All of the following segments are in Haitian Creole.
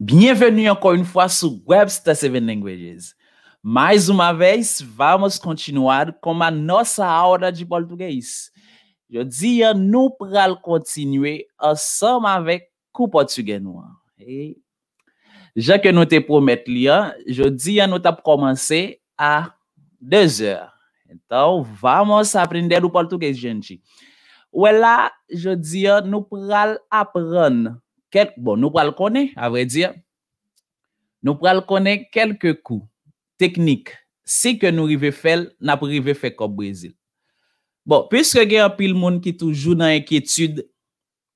Bienveni ankon yon fwa sou Webster 7 Languages. Mais ou ma vez, vamo kontinuad kom a nosa aura di Portugais. Yo diya nou pral kontinuye asom avek ku Portugais nou. E, jak yo nou te promet liya, yo diya nou ta promanse a 2 or. Enton, vamo aprinde di Portugais genchi. Ou e la, yo diya nou pral apran. Bon, nou pral kone, avre di ya, nou pral kone kelke kou, teknik, si ke nou rive fel, na pou rive fe kop Brezil. Bon, pwis ke gen an pil moun ki toujou nan ek etude,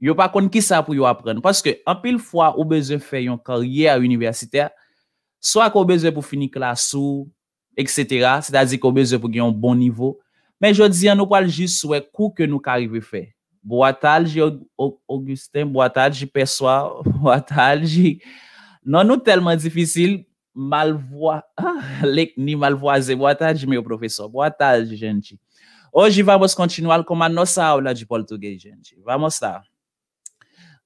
yo pa kon ki sa pou yo apren, paske an pil fwa oubeze fe yon karye a universite, so ak oubeze pou fini klasou, etc., se da zi koubeze pou gen yon bon nivo, men jo di an nou pral jiswe kou ke nou karive fe. Boa tarde, Augustin. Boa tarde, pessoal. Boa tarde. Não é tellement difícil malvoar, nem malvoazer. Boa tarde, meu professor. Boa tarde, gente. Hoje vamos continuar com a nossa aula de português, gente. Vamos lá.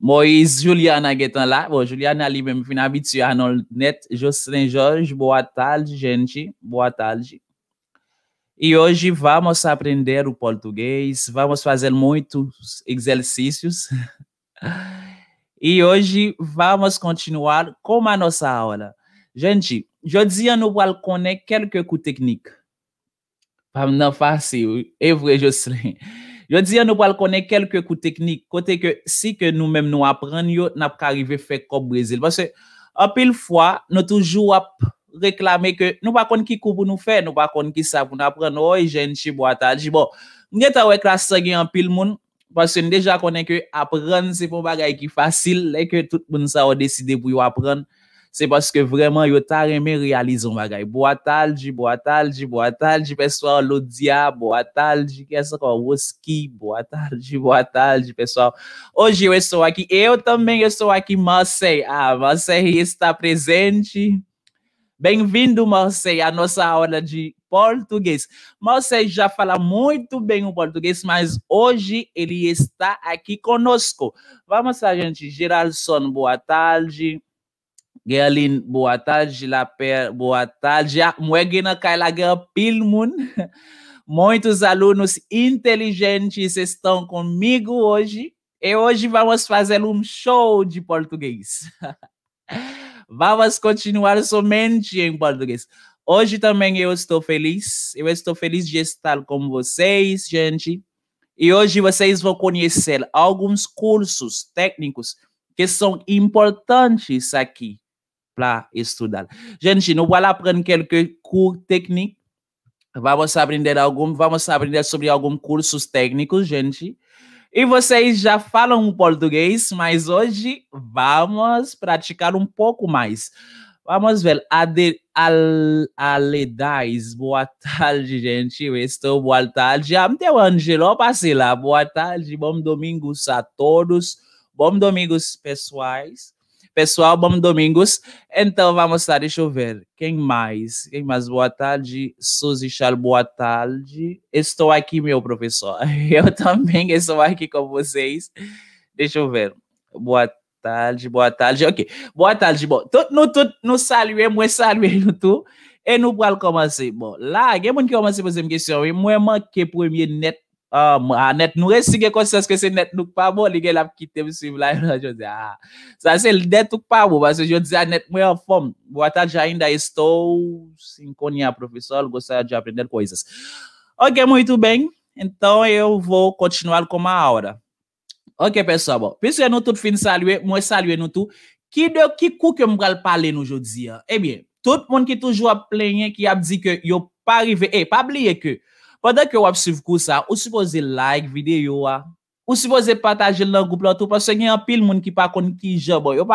Moïse, Juliana que estão lá. Bom, Juliana ali mesmo, fina habituada no net. Jocelyn Jorge, boa tarde, gente. Boa tarde. E hoje vamos aprender o português, vamos fazer muitos exercícios. E hoje vamos continuar com a nossa aula. Gente, eu dizia no balcão né, quelque coup técnico. Não fácil, é vrai, eu sei. Eu dizia no balcão né, quelque coup técnico, côté que si que nous-mêmes nous apprenons, nous n'avons pas arrivé à faire comme Brésil. Parce que, à pile fois, nous toujours apprenons Reklame ke nou pa kon ki kou pou nou fe, nou pa kon ki sa pou nou apren. Oy, oh, jenti, bo atalji. Bon, mwenye ta wek la sagnan pil moun. Pasen deja konen ke apren, se pou bagay ki fasil. Lè ke tout moun sa ou deside pou yo apren. Se paske vreman yo ta reme realizon bagay. Bo atalji, bo atalji, bo atalji. Pessoal, lodiab, bo atalji. Kesa kon, woski, bo atalji, bo atalji. Pessoal, oji yo sou waki. E yo tamben yo sou waki masey. A, masey yesta prezenti. Bem-vindo, Marcei, à nossa aula de português. Marcei já fala muito bem o português, mas hoje ele está aqui conosco. Vamos lá, gente. Geralson, boa tarde. Gerlin, boa tarde. Laper, boa tarde. Ah, Muegna Kailagan Pilmun. Muitos alunos inteligentes estão comigo hoje. E hoje vamos fazer um show de português. Vamos continuar somente em português. Hoje também eu estou feliz. Eu estou feliz de estar com vocês, gente. E hoje vocês vão conhecer alguns cursos técnicos que são importantes aqui para estudar. Gente, não vou aprender qualquer curso técnico. Vamos aprender algum, vamos aprender sobre alguns cursos técnicos, gente. E vocês já falam português, mas hoje vamos praticar um pouco mais. Vamos ver. aledais, boa tarde, gente. Eu estou, boa tarde. Angelo, passei lá. Boa tarde, bom domingo a todos. Bom domingo, pessoais. Pessoal, bom domingos. Então vamos lá, deixa eu ver. Quem mais? Quem mais? Boa tarde, Suzy Chal, boa tarde. Estou aqui, meu professor. Eu também estou aqui com vocês. Deixa eu ver. Boa tarde, boa tarde. Ok. Boa tarde, bom. Tudo nous, tout nous saluer, é moi saluer nous tout. E é nou pral komanse. Assim? Bon, la, gen é moun ki a assim, fazer uma questão? E mwen manke primeiro net Oh, mwen anet ah, nou resike konsens ke se net nou kpa mwen, li gen la p kitem si mwen la. Ah. Sa se l det nou kpa ah, mwen, mwen anet mwen yon fom. Mwen ata jayen da yon stow, si mwen konye a profesor, mwen anet mwen aprende kwa yon sas. Ok, mwen yon tou beng, enton yo e vou kontinwal koman a ora. Ok, pesa, bon. Pis yon nou tout fin salwe, mwen salwe nou tout. Ki kou ke mwen alpale nou jodzi ya? Ebyen, eh tout mwen ki toujou ap plenye, ki ap di ke yo pa rive, e, pa bliye ke yo. Pendèk yo wap siv kousa, ou suppose like videyo wa, ou suppose pataje lan goup lantou, pasen yon pil moun ki pa kone ki job, yo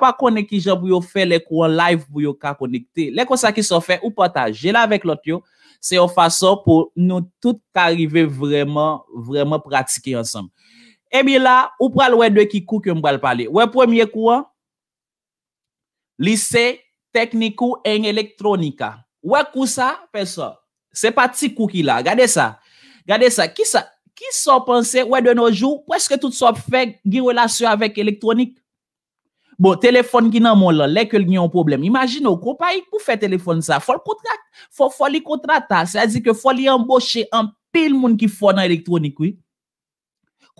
pa kone ki job yo fe le kou an live bo yo ka konekte. Le kousa ki son fe, ou pataje la vek lot yo, se yon fason pou nou tout karive vreman, vreman pratsike ansam. Eh Emi la, ou pral wè dwe ki kou ki yon mbal pale. Wè premye kou an, lise, tekniku, en elektronika. Wè kousa, fè sò. c'est pas Tikou qui là. Regardez ça. Regardez ça. Qui ça? Qui sont pensés, ouais, de nos jours, presque tout ça fait une relation avec l'électronique Bon, téléphone qui n'a mon là, là, il y a un problème. Imagine, au ah, il pour faire téléphone ça, faut le contrat, faut, faut le contrat, c'est-à-dire qu'il faut embaucher en pile monde qui fait dans l'électronique, oui.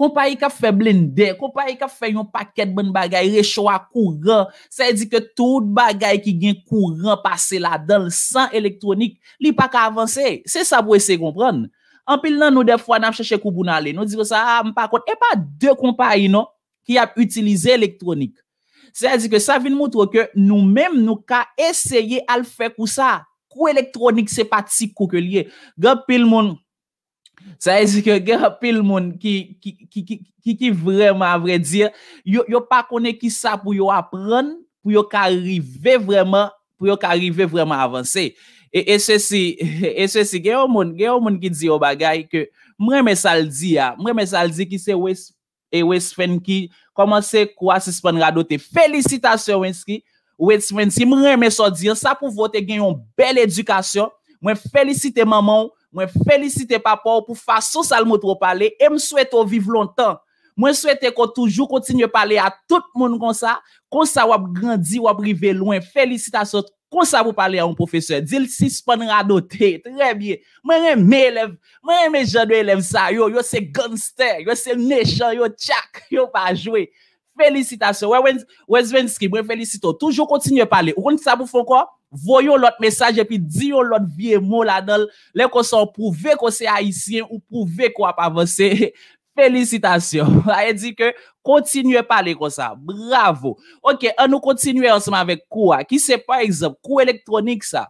Compagnie qui a fait blender, compagnie qui a fait un paquet de bonnes bagailles, réchaud à courant. Ça dit que tout bagaille qui gagne courant passer là dans le sang électronique, li pas qu'à avancer. C'est ça pour essayer de comprendre. En pile nous, des fois, nous cherché coup pour aller. Nous disons ça, ah, pas contre. Et pas deux compagnies, non, qui a utilisé l'électronique. Ça à dire que ça vient montrer que nous-mêmes, nous avons essayé à le faire pour ça. Coup électronique, c'est pas si coup que lié. pile monde Sae, zikè, gen apil moun ki vraiment avre dire. Yo pa konen ki sa pou yo appren, pou yo karive vraiment, pou yo karive vraiment avanse. E se si, e se si, gen yo moun, gen yo moun ki di yo bagay ke, mwen me sa ldi ya, mwen me sa ldi ki se EOA Sven ki komanse kwa se sepan radote. Felicita sou wi eski, EOA Sven, si mwen me sa ldi, sa pou vote gen yon bel edukasyon. Mwen felicite maman ou, Mwen felicite papa ou pou fa sosal motro pale, e m souwete ou vive lontan. Mwen souwete kon toujou kontinye pale a tout moun kon sa, kon sa wap grandi, wap rive loun, mwen felicite a sot, kon sa pou pale a un profeseur, dil sispan rado te, tre bie. Mwen reme elev, mwen reme jadwe elev sa, yo, yo se gangster, yo se nechant, yo tchak, yo pa jwe. Felicite a sot, wè wè zvenzki, mwen felicite ou, toujou kontinye pale, ou kon sa pou fokon? Voyon lot mesaj epi diyon lot vie mo la dol Lè kon se ou pouve kon se haisyen Ou pouve kon wap avanse Felicitasyon Aye di ke kontinue pale kon sa Bravo Ok an nou kontinue ansenman vek kou a Ki se pa exemple kou elektronik sa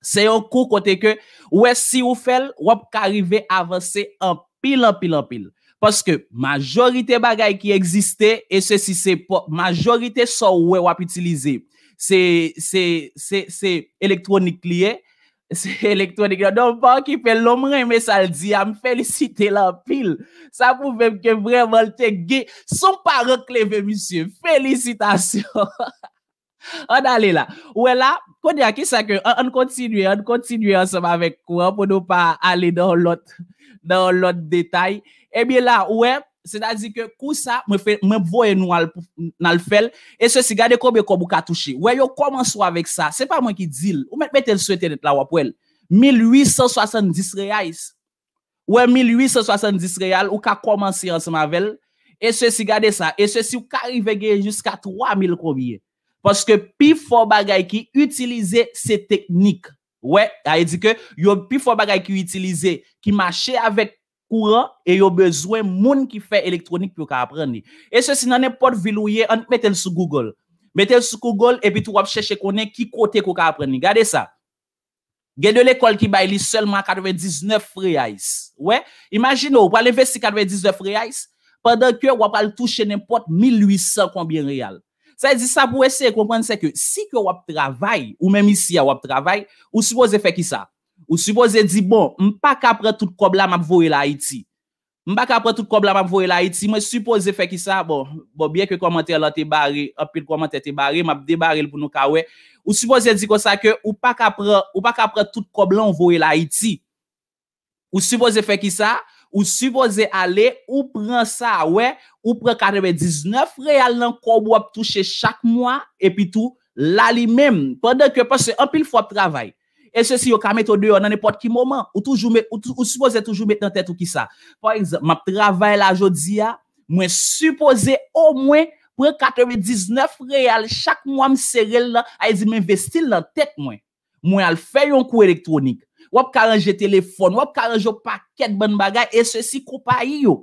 Se yo kou kote ke Ou e si ou fel wap karive avanse An pil an pil an pil Poske majorite bagay ki egziste E se si se po Majorite son wè wap utilize c'est c'est c'est électronique lié c'est électronique donc pas qui fait l'homme mais ça le dit à me féliciter la pile ça prouve que vraiment le gay son parent clévé monsieur félicitations on allait là ouais là qu'on y a qui ça que on continue on continue ensemble avec quoi pour ne pas aller dans l'autre dans l'autre détail Eh bien là ouais c'est-à-dire que coup ça, me fait, me voye nous dans le fait, et ceci, regardez combien vous vous touché. Ouais, yo commencez avec ça. Ce n'est pas moi qui dis. Ou mettez le souhaité là la elle. 1870 reais. Ouais, 1870 reais, ou ka commencé ensemble avec Et ceci, regardez ça. Et ceci, vous pouvez arriver jusqu'à 3000 combien. Parce que Pifo bagay qui utilisait ces techniques. Ouais, a dit que yo pi fort bagay qui utilisait qui marchait avec Kouran, e yo bezwen moun ki fè elektronik pou ka apren ni. E se si nanen pot vilouye, an metel sou Google. Metel sou Google, e pi tou wap chèche konen ki kote pou ka apren ni. Gade sa. Gede l'ekol ki bay li, selman 99 riyais. Ouè, imagine ou, pou aleve si 99 riyais, padan ke wap al touche nanen pot 1800 konbyen riyal. Sa e di sa pou ese, komprense ke, si ke wap travay, ou mèm isi ya wap travay, ou suppose fè ki sa? Ou supose di, bon, m pa kapre tout kob la m ap voye la Haiti. M pa kapre tout kob la m ap voye la Haiti. Mwen supose fe ki sa, bon, bon, bieke komante la te bari, apil komante te bari, m ap debari l pou nou ka, wey. Ou supose di konsa ke, ou pa kapre tout kob la m ap voye la Haiti. Ou supose fe ki sa, ou supose ale, ou pren sa, wey, ou pren karebe 19, reyal nan kob wap touche chak mwa, epi tou lali mem. Pendan ke pas se apil fwa p travay. E se si yo ka metode ah, yo nan epot ki moman, ou soupoze toujou met nan tet ou ki sa. For example, ma travay la jodi ya, mwen soupoze o mwen pre 99 real, chak mwa mse rel la, a yi zi men vestil nan tet mwen. Mwen al fe yon kou elektronik, wap karanje telefon, wap karanje paket, ban bagay, e se si koupa yi yo.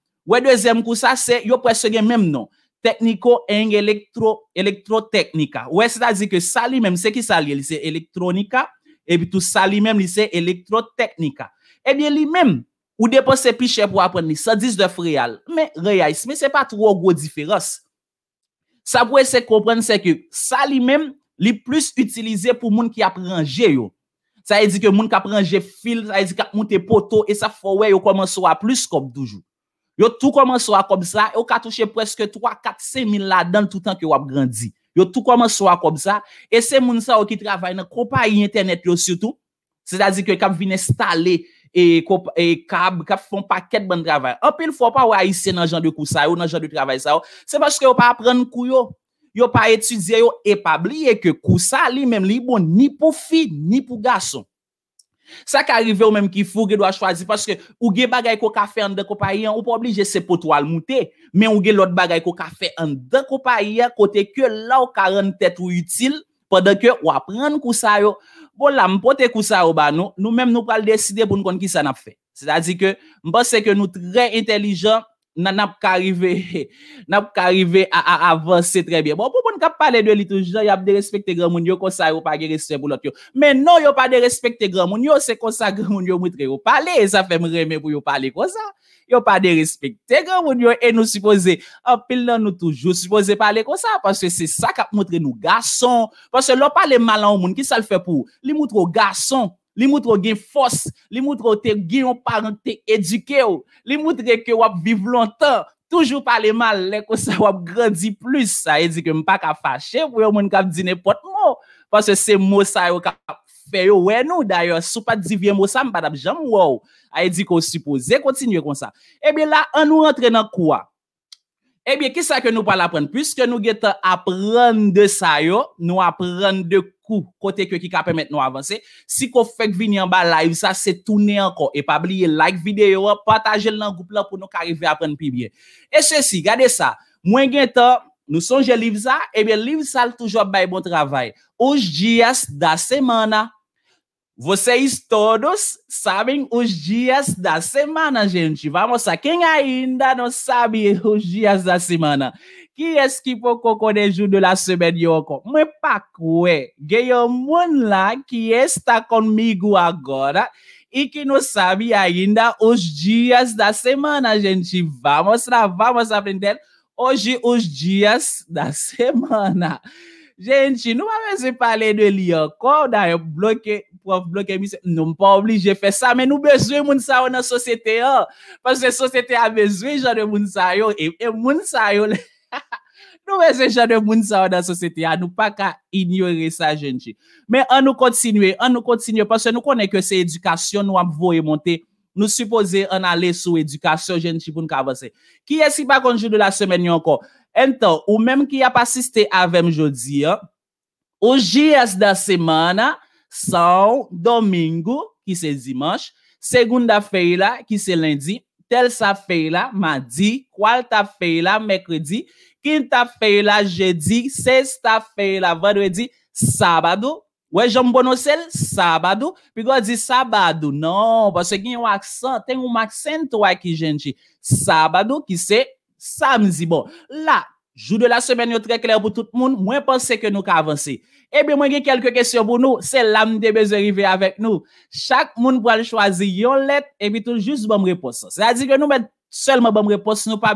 Ouè, dezem kou sa se, yo pwese gen menm nan, tekniko enge elektro, elektro-teknika. Ouè, se ta di ke sa li menm, se ki sa li, li se elektronika, ebi tou sa li menm, li se elektro-teknika. Ebi eh li menm, ou depo se piche pou apren li, sa diz def real, men reyayse, men se pa tro go diferos. Sa pou ese kompren se ke, sa li menm, li plus utilize pou moun ki aprengye yo. Sa e di ke moun kaprengye fil, sa e di kap moun te poto, e sa fowe yo koman so a plus kop doujou. Yo tou koman sou akob sa, yo ka touche preske 3, 4, 5 mil la dan tout an ki yo ap grandi. Yo tou koman sou akob sa, e se moun sa yo ki travay nan kopay internet yo sütou, se da zi ki yo kap vin estale, e kap fon paket ban travay. Anpil fwa pa yo aise nan jan de kousa yo, nan jan de travay sa yo, se baske yo pa apren kou yo, yo pa etudze yo epabli, ye ke kousa li men li bon ni pou fi, ni pou gason. Sa ki arive ou menm ki fougi do a chwazi Paske ou ge bagay ko kafe an de kopayi an Ou pou oblije se potwal mouti Men ou ge lot bagay ko kafe an de kopayi an Kote ke la ou karan tet ou util Padak yo ou apren kousa yo Bo la mpote kousa yo ba nou Nou menm nou pral deside bon kon ki sa nap fe Se da di ke mba se ke nou tre intelligent nan ap karive, nan ap karive a avanse tre bie. Bon, pou moun kap pale dwe li toujou, ya ap de respekte gran moun yo konsa, yo pa ge respekte bou lot yo. Men non, yo pa de respekte gran moun yo, se konsa gran moun yo moutre yo pale, e sa fe mreme pou yo pale konsa. Yo pa de respekte gran moun yo, e nou suppose, ap pil nan nou toujou suppose pale konsa, parce se sa kap moutre nou gason, parce lò pale malan moun, ki sa l fe pou? Li moutre yo gason. Li moutro gen fos, li moutro te gen yon parente edike yo. Li moutre ke wap vive lontan, toujou pale mal, le kon sa wap gradi plus. Aye di ke mpa ka fache, pou yon moun kap di nepot mou. Paske se mou sa yo kap fe yo we nou. Dayo, sou pat di vie mou sa, mpa tap jam wou. Aye di kon suppose, kontinye kon sa. Ebi la, an nou rentre nan kwa? Ebi, ki sa ke nou pal apren? Piske nou get apren de sa yo, nou apren de kwa. Kote kwe ki ka pemet nou avanse Si ko fek vini an ba live sa se toune an kon E pa bliye like videyo Pataje l nan goup la pou nou ka rive apren pi bie E se si gade sa Mwen gen ta nou sonje live sa Ebe live sal toujwa bay bon travay Os dias da semana Voseis todos Saben os dias da semana Genchi vamo sa Ken ainda nou sabi os dias da semana Ki eski pou kokone joun de la de yo kon? Mwen pa kwe. um moun la ki está comigo agora e que não sabe ainda os dias da semana, gente. Vamos lá, vamos aprender hoje os dias da semana. Gente, não vamos falar de li encore. D'ailleurs, bloqué, prof bloqué, não pas obligé de faire ça, mais nous besoin moun sa na société, hein? parce que société a besoin genre de moun sa yo, et moun sa yo, Nou mè se janè moun sa wè nan sòsete, anou pa ka inyorè sa genji. Mè anou kontinuè, anou kontinuè, pòsè nou konè kè se edukasyon nou ap voè montè, nou supose an ale sou edukasyon genji pou nou kavase. Ki esi pa konjou de la semen yon kon? Enton, ou mèm ki ap asiste avèm jodi, ou jyes da semana, sawn, domingo, ki se zimansh, segoun da fey la, ki se lendi, Telsa feyla, madi. Kwalta feyla, mekredi. Kinta feyla, jedi. Sesta feyla, vadewe di, sabadu. Ou e jom bono sel, sabadu. Pi gwa di sabadu. Non, vase gen yon aksan. Ten yon aksento wak ki jenti. Sabadu ki se samzi. Bon, la. Jou de la semen yo tre kler pou tout moun, mwen pense ke nou ka avanse. Ebe mwen ge kelke kesyon pou nou, se lam de beze rive avek nou. Chak moun pou al chwazi yon let, ebe tou jist bom reposan. Se la zi ke nou met selman bom reposan, nou pa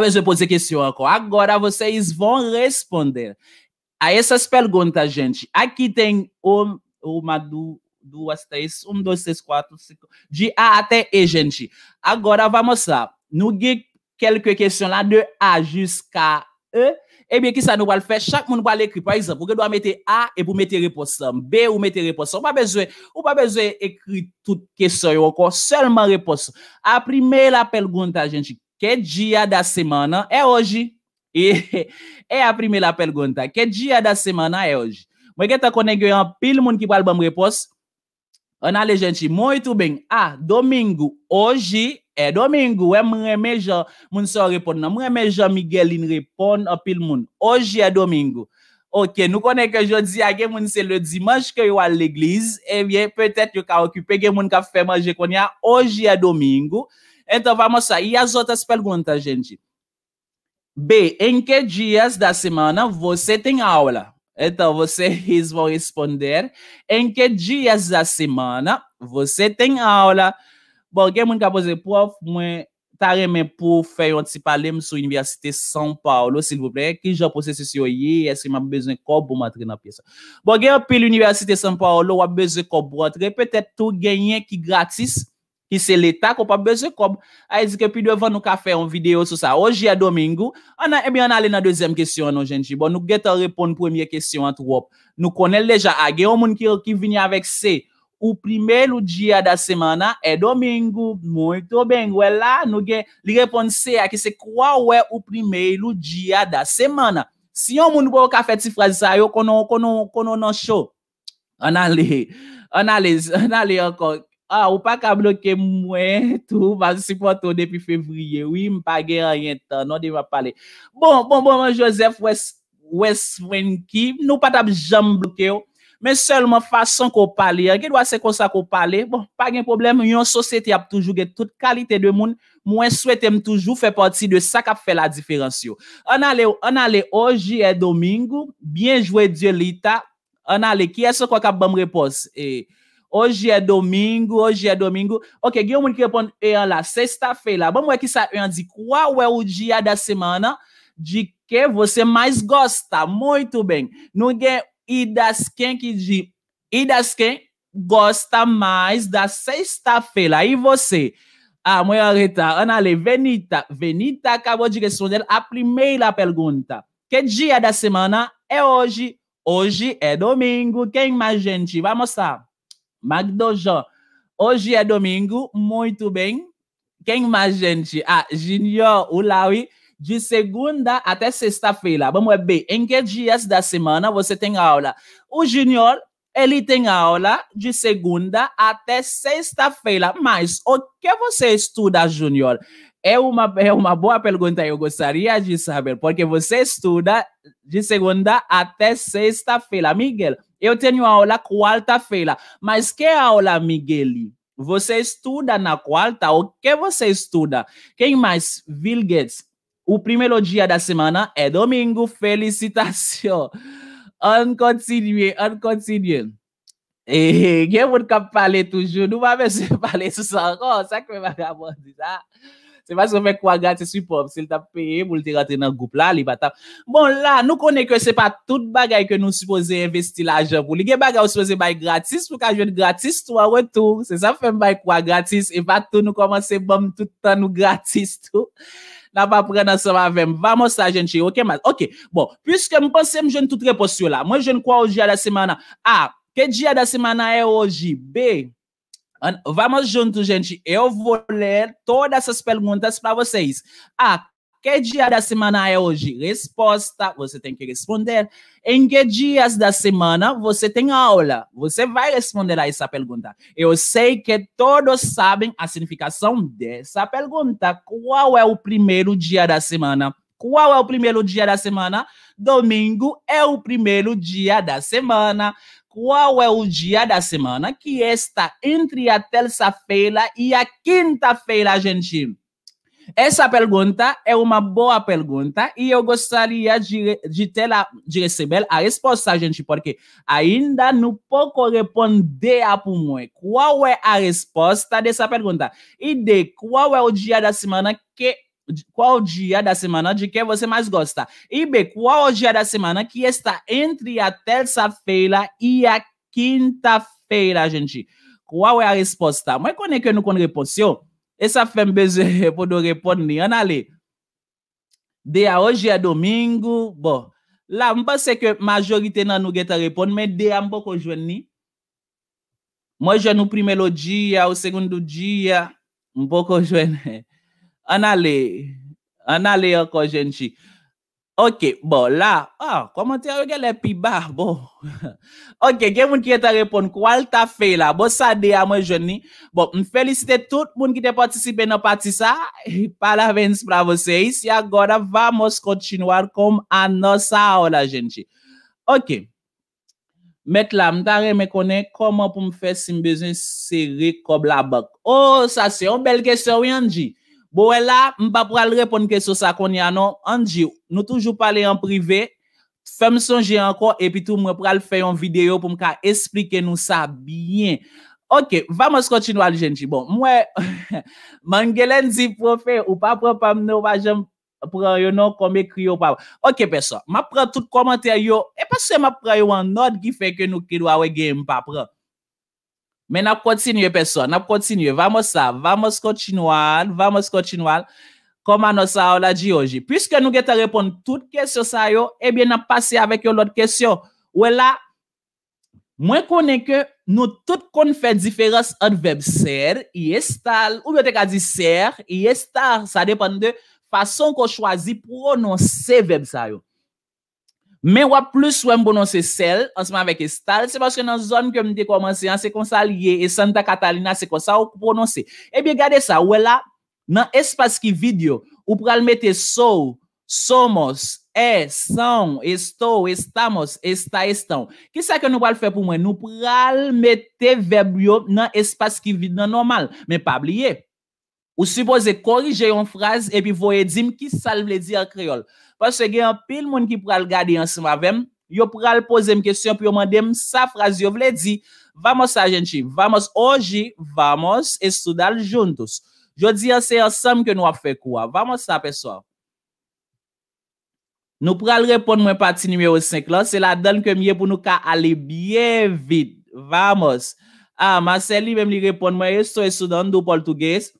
beze posen kesyon akon. Agora, vose yis van responde a esas pelgon ta jenti. Aki ten om, om a dou, dou a stes, om dou stes, kwa, tou stes, di a ate e jenti. Agora, vamo sa, nou ge... kelke kesyon la de A jiska E, ebyen eh ki sa nou wale fè, chak moun wale ekri, par exemple, ouke do a mette A, e pou mette reposan, B ou mette reposan, ou pa bezwe, ou pa bezwe ekri tout kesyon, ou kon selman reposan, aprime la pel gunta genchi, ke diya da semanan, e oji, eh, eh, e aprime la pel gunta, ke diya da semanan, e oji, mwenke ta konen gwen, pil moun ki wale bam reposan, Analise, gente, muito bem. Ah, domingo. Hoje é domingo. É mremeja. Moun so não nan. Miguel, Miguelin responde a moun. Hoje é domingo. Ok, nós conhecemos que jodi a gen moun se le dimanche ke yo al l'eglize, ebyen, eh petet yo ka okupe gen moun ka café manje konya, hoje é domingo. Então, vamos sair as outras perguntas, gente? B, em que dias da semana você tem aula? Etan, vose, izvon respondere. Enke, di yaza semana, vose ten a ou la. Bo, gen, moun kapoze pou, mwen taremen pou feyon si pale m sou Universite San Paolo, sil vople, ki jopo se se yoye, eske m ap bezen ko pou matre na pyesan. Bo, gen, api l'Universite San Paolo, wap bezen ko pou atre, petet tou genyen ki gratis. Ki se letak, ou pa beze kob. Ay zike, e pi dwevan nou ka fe yon video sou sa. Oji a domingu. Ebi, an ale nan dezem kesyon nou genji. Bon, nou ge te repon premye kesyon an tou wop. Nou konen leja. Agye, yon moun ki vini avek se. Ou prime lou diya da semana, e domingu. Mouy to bengwe la. Nou ge, li repon se a ki se kwa wè ou prime lou diya da semana. Si yon moun kwa ou ka fe ti frazi sa, yo konon, konon, konon non show. An ale. An ale. An ale an kon. Ah, ou pa ka bloke mwen, tou, basi pou ato depi fevriye. Oui, mpa ge a yentan, nou de va pale. Bon, bon, bon, mwen Joseph Westwenki, nou pa tab jam bloke yo, men selman fason ko pale, anke dwa se konsa ko pale, bon, pa gen problem, yon soseti ap toujou ge tout kalite de moun, mwen souetem toujou fe parti de sa ka fe la diferansyo. An ale, an ale, oji e domingo, bienjou e diolita, an ale, kye se kwa ka bom repos, e... Hoje é domingo, hoje é domingo. Ok, gen moun ki repon e é an sexta-feira. Vamos ver que sa e eh, qual é o dia da semana de que você mais gosta. Muito bem. Ninguém e das quem que diz e das quem gosta mais da sexta-feira. E você? Ah, mulher Rita, Ana Le, Venita. Venita acabou de responder a primeira pergunta. Que dia da semana é hoje? Hoje é domingo. Quem mais, gente? Vamos lá. Magdojan. Hoje é domingo, muito bem. Quem mais, gente? Ah, Junior Ulawi, de segunda até sexta-feira. Vamos ver em que dias da semana você tem aula. O Junior, ele tem aula de segunda até sexta-feira. Mas o que você estuda, Junior? É uma, é uma boa pergunta, eu gostaria de saber, porque você estuda de segunda até sexta-feira. Miguel, eu tenho aula quarta-feira. Mas que aula, Migueli? Você estuda na quarta? O que você estuda? Quem mais? Bill Gates. O primeiro dia da semana é domingo. Felicitação. On continue, on continue. E, gen moun kap pale toujou, nou pa mè se pale sou san kon, sa que mè mè mè mè Se pa se fè kwa gratis, wipop. Se l tap peye, mou l te rate nan goup la, li pa tap. Bon, la, nou konè kwen se pa tout bagay ke nou suppose investi la javou. Li gen bagay ou suppose bay gratis, pou ka jwen gratis, to a wetou. Se sa fèm bay kwa gratis, e pa tou nou komanse bom toutan nou gratis, to. La pa prena sa vèm. Vamo sa jenche, ok mas? Ok, bon, pwiske mwen konse mwen jen tout reposyo la, mwen jen kwa ou jen a da semana? A, ke ah, jen a da semana e ou jen? B, Vamos juntos, gente. Eu vou ler todas essas perguntas para vocês. Ah, que dia da semana é hoje? Resposta, você tem que responder. Em que dias da semana você tem aula? Você vai responder a essa pergunta. Eu sei que todos sabem a significação dessa pergunta. Qual é o primeiro dia da semana? Qual é o primeiro dia da semana? Domingo é o primeiro dia da semana qual é o dia da semana que está entre a terça-feira e a quinta-feira, gente? Essa pergunta é uma boa pergunta e eu gostaria de, de, ter a, de receber a resposta, gente, porque ainda não pouco responder a pumue. Qual é a resposta dessa pergunta? E de qual é o dia da semana que qual dia da semana de que você mais gosta? E B, qual o dia da semana que está entre a terça-feira e a quinta-feira, gente? Qual é a resposta? Mas quando é que eu não respondeu? Essa femme bezerra pode responder, Ana Lê. De a hoje é domingo. Bom, lá, eu pensei que a maioria não está respondendo, mas de a um pouco joindre. Moi, je no primeiro dia, o segundo dia, um pouco joindre. An ale, an ale yon kon jen chi. Ok, bon, la, ah, komante yon gen le pi ba, bon. Ok, gen moun ki yon e ta repon, kwa l ta fe la? Bon, sa dey a mwen jen ni. Bon, m fèlicite tout moun ki te patisipe nan pati sa. E Par la venis pra vosey. Si agora, vamos kontinuar kom a nosa o la jen chi. Ok, met la, m ta re me konen koman pou m fè si m bezon se re kob la bak. Oh, sa se yon bel kese ou yon di. Bo wè la, m pa pral repon kèso sa kon yanon, anji, nou toujou pale yon privè, fèm son jè anko, epi tou m pral fè yon videyo pou m ka esplike nou sa biyen. Ok, vamos kontinwa l genji. Bon, m wè, man gèlèn zi profè, ou pa pral pam nou wajem pran yon nou kon me kriyo pa wè. Ok, pe so, ma pral tout komantè yo, e pa se ma pral yo an nod ki fè kè nou ki lwa wè gen yon pa pral. Men ap kontinye peson, ap kontinye, vamo sa, vamo kontinwal, vamo kontinwal, koma nosa ou la di yoji. Piske nou gete repon tout kesyon sa yo, ebyen ap pase avek yo lot kesyon. Ou e la, mwen konen ke nou tout kon fèd diferans an veb ser, yestal, ou mwen te ka di ser, yestar, sa depen de pason kon chwazi pronon se veb sa yo. Mais wap plus wè prononce sel » ensemble sel, ansman avec « estal, que paske nan zon zone que de komanse, c'est se ça lié? E Santa Catalina se konsa, ou prononcer Eh bien, gade sa, wè la, nan espas ki video, ou pral mette so »,« somos, e, son, esto e, »,« estamos, esta, estan. Ki sa que nous pral fè pou mwen? Nous pral mette veb yo nan qui ki video nan normal, mais pas bliye. Ou suppose korije yon fraz e pi voye dim ki sa l vle di a kreol. Pase gen, pil moun ki pral gade yon sema vem, yo pral pose m kesyon pi yo mandem sa fraz yo vle di. Vamo sa jenchi, vamo sa oji, vamo sa estudal juntos. Yo di a se ansam ke nou a fe kwa, vamo sa apeswa. Nou pral repon mwen pati nimeyo 5 la, se la dan kemye pou nou ka ale bie vit, vamo sa. A, ah, Marcel li vem li repon mwen, yo sou estudan do poltugese,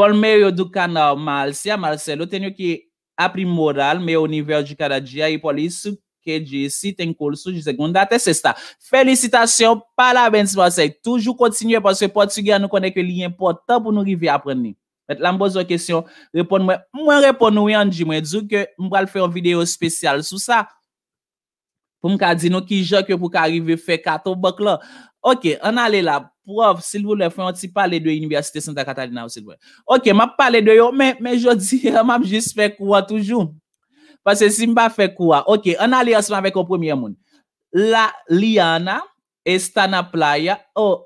Bol mè yò dò kanò malsè, a malsè lò tènyò ki apri moral mè yò univer di Karadjia yò poli sou kè djè si ten kòl sou jise kondate sè sta. Felicitasyon, pala bèns mwasek, toujou kontsinyè pwasek Portugè an nou konèk yò liyen potan pou nou rivè aprennè. Fèt la mbòz wè kèsyon, mwen repon nou yon di mwen dzou ke mbral fè yon video spesyal sou sa. Fou mka di nou ki jok yo pou ka rivè fè kato bok lò. Ok, an ale la, prof, silvou le fwen, an ti pale dwe universite Santa Catalina ou silvou. Ok, ma pale dwe yo, men, men jodi, an mam jis fe kouwa toujou. Pase si mba fe kouwa. Ok, an ale asman vek ou premye moun. La liyana esta na playa ou oh,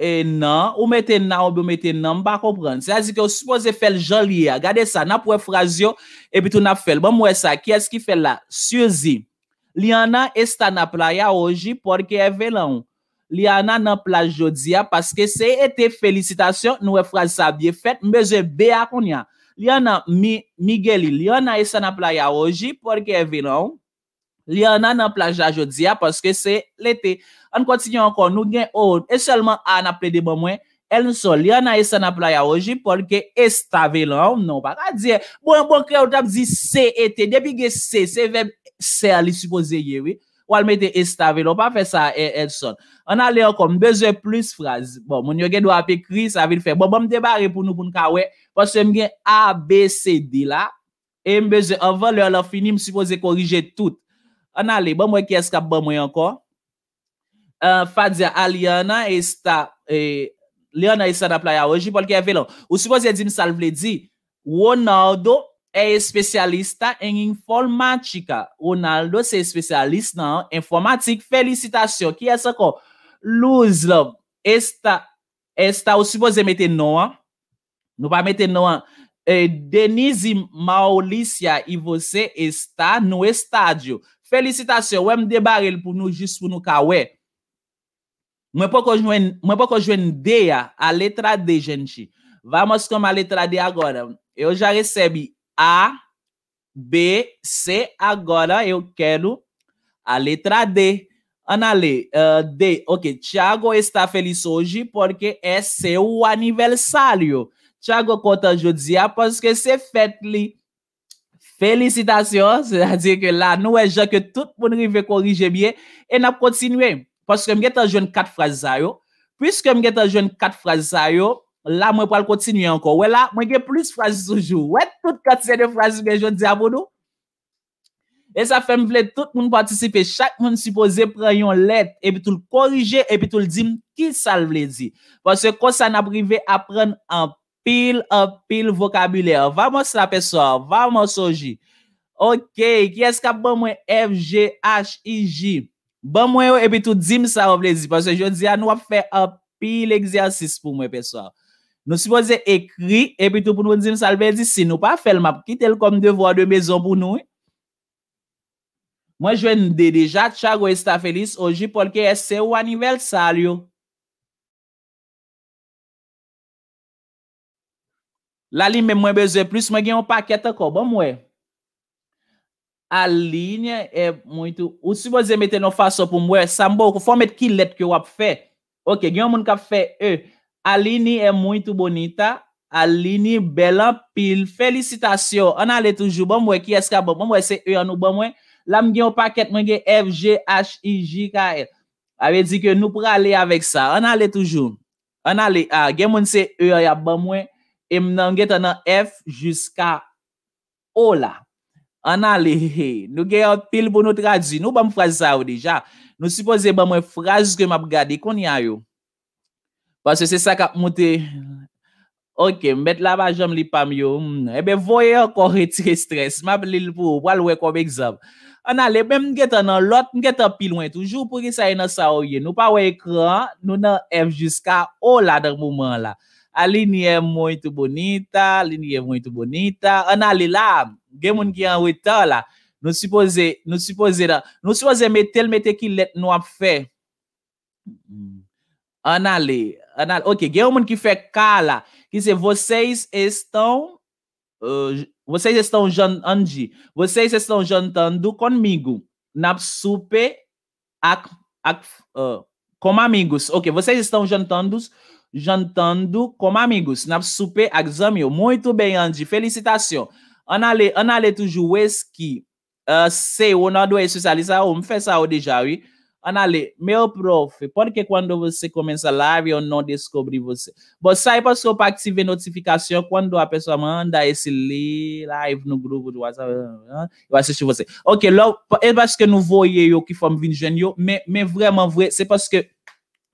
e nan, ou mette nan ou be mette nan, mba kopran. Se la zi ki ou suppose fel joli ya. Gade sa, nan pou e fraz yo, e bitou nan fel. Bon mwe sa, ki eski fel la? Suzi, liyana esta na playa ouji, porke e ve lan ou. li an nan plaj la jodia, paske se ete felicitasyon, nou e fraj sa bie fet, mbeze be akoun ya, li an nan migeli, li an nan esan na plaj la oji, porke e velon, li an nan nan plaj la jodia, paske se lete, an kontinyon ankon nou gen ou, e solman an aple de bon mwen, el mson, li an nan esan na plaj la oji, porke esta velon, nou baka non, diye, bon, bon kre ou tap di se ete, debi ge se, se veb se li supose ye wey, Ou al mette esta velo, pa fe sa Edson. An ale an kon, mbeze plus frazi. Bon, mwen yo gen do api kri, sa vil fe. Bon, bon mdebare pou nou pou nka we. Pwase mgen ABCD la. E mbeze avan, le al la fini, msupose korije tout. An ale, bon mwen ki eskap bon mwen an kon. Fadze, al yana esta, e le yana esta na playa wajipol ke fe lon. Ou supose di msal vle di, Wonardo... é especialista em informática. Ronaldo é especialista em informática. Felicitações. Que é essa cor? Luz, love. Esta, esta, se você meter Noah, não vai meter Noah. É, Denise Maurícia e você está no estádio. Felicitações. Eu me debarrei por nós, justo por no cauê. Não é pouco jwen, mwen não é jwen D a letra D, gente. Vamos com a letra D agora. Eu já recebi A, B, C, agora yo e, kèlou a letra D. An alè, e, D, ok, Thiago esta fèli soji pòrke S se ou anivel sa li yo. Thiago konta jo diya pòske se fèt li. Fèlicitasyon, sè zè diè ke la nouè jò ke tout pounri ve korije bie e na pòtsinwè. Pòske mge ta joun kat frazay yo, pòske mge ta joun kat frazay yo, la mwen pal kontinu anko. Wè la, mwen gen plus frasi soujou. Wè tout kontinu frasi gen joun di abonou. E sa fèm vle, tout moun patisipe, chak moun sipoze pre yon let, epi tout korije, epi tout dim, ki sal vle di. Pase konsan aprive apren an pil, an pil vokabulè. Vamons la peso, vamons souji. Ok, ki eska ban mwen F, G, H, I, J. Ban mwen yo epi tout dim sa vle di. Pase joun di an wap fè an pil eksersis pou mwen peso. Nou si voze ekri, epi tout pou nou zin salvezi, si nou pa fel map, ki tel kom devwa de mezon pou nou. Mwen jwen de deja, tcha go esta felis, oji pou lke ese ou anivel sal yo. La lin men mwen beze plus, mwen gen yon paket akor, bon mwen. A lin e mwen tou. Ou si voze mette nou fason pou mwen, san bo, pou fomet kilet ki wap fe. Ok, gen yon moun kap fe e. Alini e mwintou bonita. Alini belan pil. Felicitasyon. Anale toujou. Bambwe ki eska bambwe se e anou bambwe. Lam gen ou paket mwen gen FGHIJKL. Ave di ke nou prale bon avek sa. Anale toujou. Anale. Gen mwen se e anou bambwe. E mnen gen tonan F jiska O la. Anale. Nou gen yon pil pou nou tradzi. Nou bambwe frazi sa ou deja. Nou suppose bon bambwe frazi ke map gade. Koni a yo? Pasè se sa kap moutè. Ok, mbèt la ba jom li pam yo. Hmm, ebe voye an kon retire stres. Mab li lvo, walwe kon bèk zav. An ale, mbèm nget an an lot, nget an pi lwen toujou pou ki sa yon sa ouye. Nou pa wey kran, nou nan em jiska o la dèk mouman la. Ali niye mwoytou bonita, ali niye mwoytou bonita. An ale la, gen moun ki an wè ta la. Nou suppose, nou suppose da. Nou suppose mwè tel mwè te ki let nou ap fè. Hmm. Anali, Anali, ok, Gelman que é fecala, quer dizer, vocês estão, uh, vocês estão jantando, vocês estão jantando comigo, na super, ac, ac, uh, eh, como amigos, ok, vocês estão jantando, jantando como amigos, na super Examio. muito bem, Andy, felicitação. Anali, Anali, tu joues que, uh, eh, o o nordeste socializar, me fez isso déjà, oui, An ale, me o profe, porke kwan do vese komen sa live yo nan deskobri vese? Bo, sa e posko pa aktive notifikasyon kwan do apeswa man da esi li live nou grov ou do ase. Ok, lo, e baske nou voye yo ki fom vin jen yo, me vreman vwe, se poske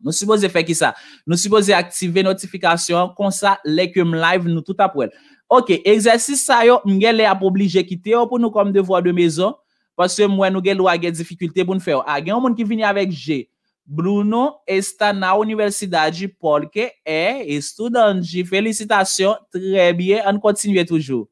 nou sipoze fe ki sa. Nou sipoze aktive notifikasyon, kon sa lek yon live nou tout apwen. Ok, eksersis sa yo, mge le ap oblije kite yo pou nou kom devwa de mezon. Paswe mwen nou gen lou agen zifikilte pou nou feyo. A gen ou moun ki vini avek G. Bruno esta na universidadi polke e estudantji. Felicitasyon. Tre bie. An kontinye toujou.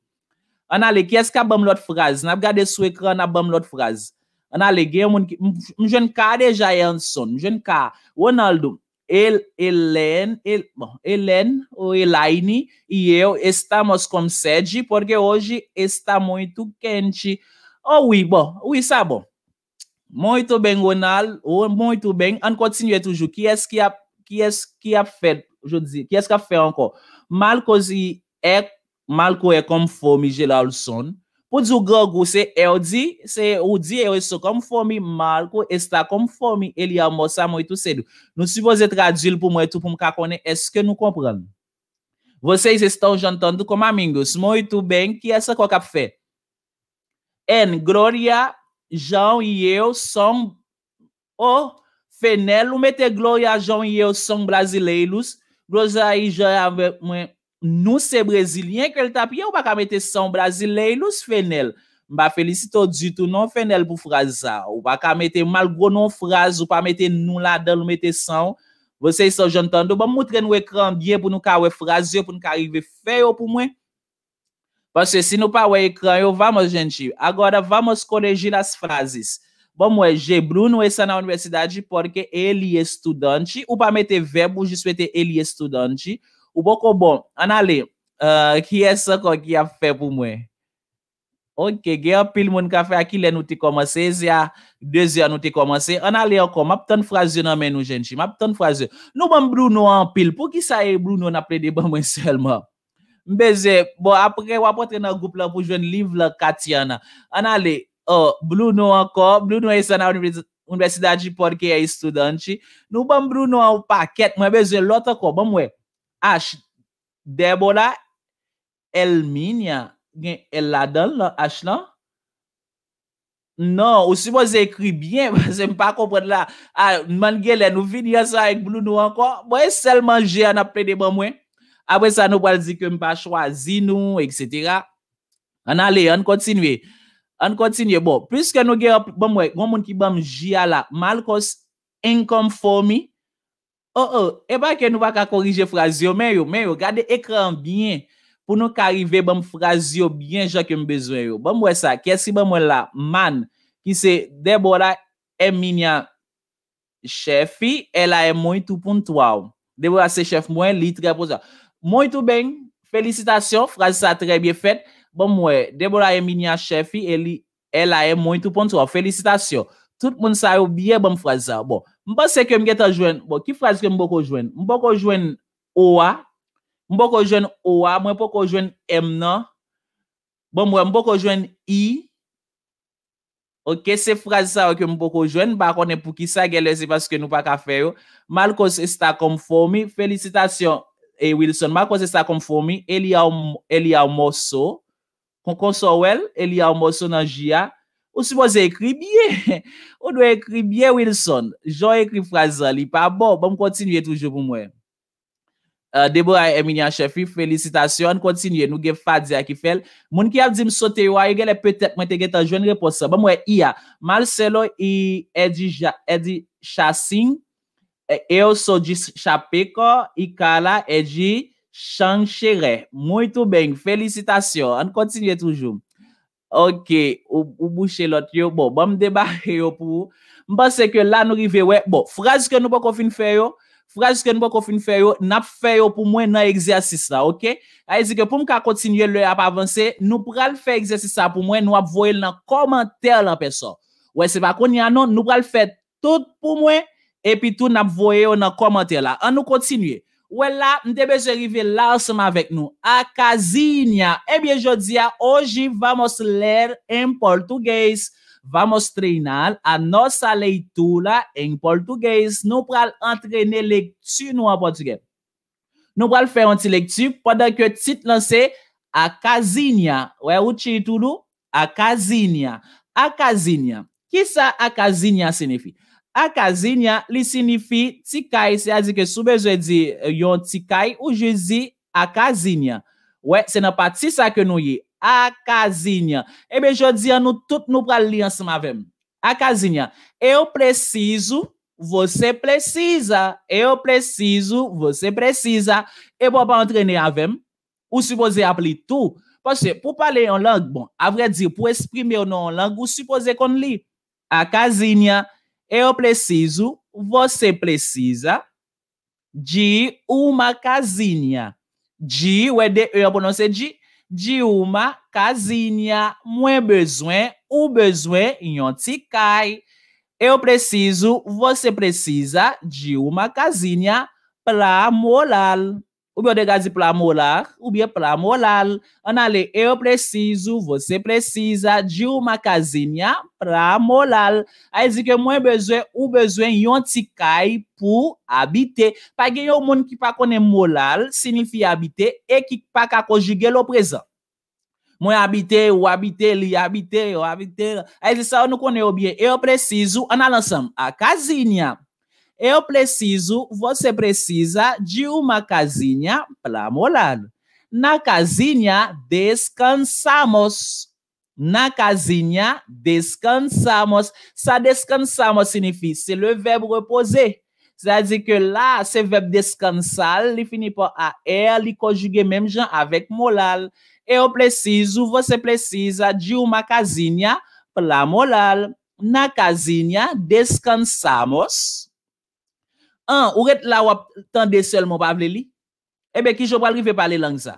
An ale, kyes ka bam lot fraz? Nap gade sou ekran na bam lot fraz. An ale, gen ou moun ki... Mwen jen ka deja yanson. Mwen jen ka. O nal do. El, Elen, El... Bon, Elen ou Elayni i yo estamos kom sedji porke oji esta moun tou kenti Oh ouwi, bon, ouwi sa, bon. Mojito ben, Gonal, ou mojito ben, an kontinue toujou. Ki es ki ap fet, jo di, ki es kap fet anko? Malko si, Malko e kom fomi, jela ou son. Pou di ou grogu, se e ou di, se ou di e ou e so kom fomi, Malko e sta kom fomi, el y amosa mojito sedu. Nou si vos etre adil pou mwetou pou mkakone, eske nou komprende? Vosey se stonjantando kom amingos, mojito ben, ki es se kok ap fet? En, Gloria, Jean, yè ou, son, o, Fenel, ou mette Gloria, Jean, yè ou, son, Brasileilous. Gloria, Jean, yè ou, son, Brasileilous, Fenel. Mba felicitou djitou, non Fenel pou Fraza. Ou baka mette malgo non Fraz, ou pa mette nou la dan, ou mette son. Vosey so jantando, mba moutre nou ekran, diye pou nou ka we Fraz, yo pou nou ka rive feyo pou mwen. Paswe, si nou pa wey ekran yo, vamo jenti. Agora, vamo skoreji las frazis. Bon mwen, je broun wè sa nan universidadi porke e liye studanti. Ou pa mette verb ou jiswete e liye studanti. Ou poko bon, an ale, euh, kiye sa kon kiye a fe pou mwen? Ok, ge apil moun ka fe akile nou te komanse. Ez ya, dezya nou te komanse. An ale, an kon, map ton frazio nan men nou jenti. Map ton frazio. Nou mwen bon, broun wè an apil. Po ki sa e broun wè nan aprede ban mwen selman? Mbeze, bo apre wapote nan goup la pou jwen liv la katia na. Ana le, oh, blou nou anko, blou nou e san an universidadi porke e estudanti. Nou ban blou nou an ou paket, mbeze, lota ko, ban mwe. Ash, debola, elminia, gen eladal la, ash la. Non, ou si bo ze ekri bien, mbeze, mpa ko pot la. A, mangele, nou vide ya sa ek blou nou anko, mbeze, sel manje an apre de ban mwe. apwe sa nou wazik yon pa chwazi nou, et cetera, an ale, an kontinwe, an kontinwe, bon, plus ke nou ge, bon mwen, goun moun ki bom jia la, mal kos, enkom fomi, oh oh, e ba ke nou waka korije frazio, mè yo, mè yo, gade ekran bien, pou nou karive bom frazio, bien jok yon bezwen yo, bon mwen sa, kesi bon mwen la, man, ki se, debora, emin ya, chefi, e la e moun tou punt waw, debora se chef mwen, litre apos a, bon, Mou itou beng, felicitasyon, frazi sa tre bie fet. Bon mwen, Debora Eminia Shefi, ela e mou itou pon to, felicitasyon. Tout moun sa yo bie bon frazi sa. Bon, mwen pa se ke mwen geta jwen, ki frazi ke mwen bo ko jwen? Mwen bo ko jwen owa, mwen bo ko jwen owa, mwen bo ko jwen m nan. Bon mwen, mwen bo ko jwen i. Ok, se frazi sa yo ke mwen bo ko jwen, bako ne pou ki sa gelese paske nou pa ka feyo. Malkos esta konfomi, felicitasyon. E Wilson, ma kon se sa kon fo mi, e li a o moso. Kon kon so wel, e li a o moso nan jia. Ou si mwaz e ekri bie. Ou nou e ekri bie, Wilson. Jou ekri frazali. Pa bo, bom kontinye toujou pou mwen. Debo a Emilia Sheffi, felicitasyon. Kontinye, nou ge fadze a ki fel. Moun ki av di msote yo a, e gel e petep mwen te getan jwen reposan. Bom mwen iya, Marcelo e Edi Chasing. Eyo e so di chapeko, ikala, e di chanchere. Moui tou beng, felicitasyon. An kontinye toujoum. Ok, ou bouché lot yo. Bon, bon mdebare yo pou. Mba se ke la nou rive we. Bon, frajse ke nou pa kofin fè yo. Frajse ke nou pa kofin fè yo. Nap fè yo pou mwen nan egzersis la, ok? A e zi ke pou mka kontinye lè ap avanse, nou pral fè egzersis la pou mwen, nou ap voye lè nan komantèl la peson. We se pa koni anon, nou pral fè tout pou mwen, Epi tou nap voye ou nan komante la. An nou kontinye. Ouè la, mdebe se rive lansman vek nou. A kazinya. Ebyen jodia, oji vamos ler en portugese. Vamos trenal a nos aleitou la en portugese. Nou pral antrene lektu nou an portugese. Nou pral fè an ti lektu, padan ke tit lanse a kazinya. Ouè, ou ti itoulou? A kazinya. A kazinya. Ki sa a kazinya senefi? Akazinya li sinifi tikay. Se a zi ke soube zwe di eh, yon tikay ou zwe zi akazinya. Wè, se nan pati sa ke nou ye. Akazinya. Ebe, jodi an nou tout nou pral li ansama vemen. Akazinya. Eyo prezizou, vose preziza. Eyo prezizou, vose preziza. Ebo pa antrene avem. Ou supoze apli tou. Poche, pou pale yon lang, bon, avre di, pou esprime yon lang, ou supoze kon li. Akazinya. Eu preciso, você precisa de uma casinha. De, eu pronunciei de, de uma casinha. Mwen besoin, o besoin em cai. Eu preciso, você precisa de uma casinha para morar. Ou bye ode gazi pra molal, ou bye pra molal. An ale, e o precizu, vose preciza, di ou ma kazinya, pra molal. Ay zi ke mwen bezoen, ou bezoen yon ti kay pou habite. Pa gen yo moun ki pa kone molal, sinifi habite, e ki pa kakonjige lo prezan. Mwen habite, ou habite, li habite, ou habite. Ay zi sa, ou nou kone ou bye, e o precizu, an ale ansam, a kazinya. Eu preciso, você precisa de uma casinha para morar. Na casinha descansamos. Na casinha descansamos. Ça descansamos significa? c'est le verbe reposer. C'est-à-dire que là, ce verbe descansar, il finit par er, il conjugue même genre avec molal. Eu preciso, você precisa de uma casinha para molal. Na casinha descansamos. An, ou rete la wap tende selman pa avle li, ebe eh ki jopal ri ve pale lang sa.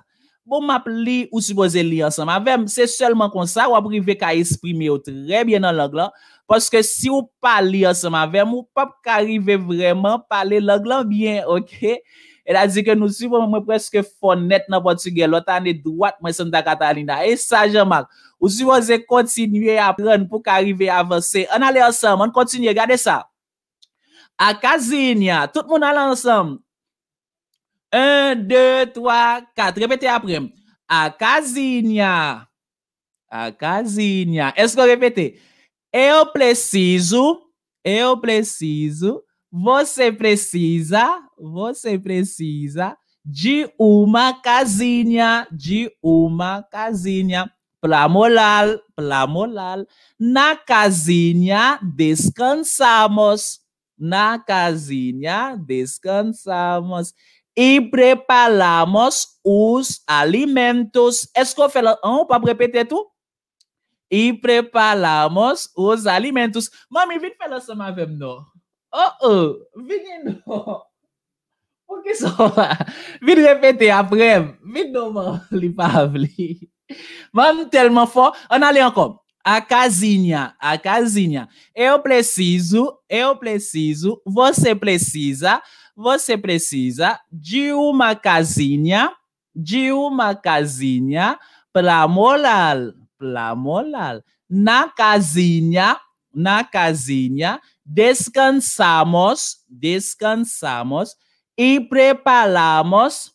Bo map li ou suboze li ansan mavem, se selman kon sa, wap ri ve ka esprime yo tre bien nan lang lan, poske si ou pale li ansan mavem, ou pap ka rive vreman pale lang lan bien, ok? E da zi ke nou subo me preske fonet nan Portugal, wata ane dwat mwen santa Katalina. E sa jaman, ou suboze kontinuye apren pou ka rive avanse, ane ale ansan, ane kontinuye, gade sa. A Casinha. Tout moun al ansam. 1, 2, 3, 4. Repete aprem. A Casinha. a Casinha. É isso repete. Eu preciso, eu preciso, você precisa, você precisa de uma casinha, de uma casinha. Plamolal, plamolal. Na casinha descansamos na casinha, descansamos e preparamos os alimentos. Escofela, um, para repetir tudo? E preparamos os alimentos. Mami, vem falar sama mavem, não. Oh, oh, vem não. Por que só? Vem repetir après. Vem não, mano, li pavli. Mami, tellement fort. On allait encore a casinha, a casinha. Eu preciso, eu preciso, você precisa, você precisa de uma casinha, de uma casinha para morar, para morar. Na casinha, na casinha, descansamos, descansamos e preparamos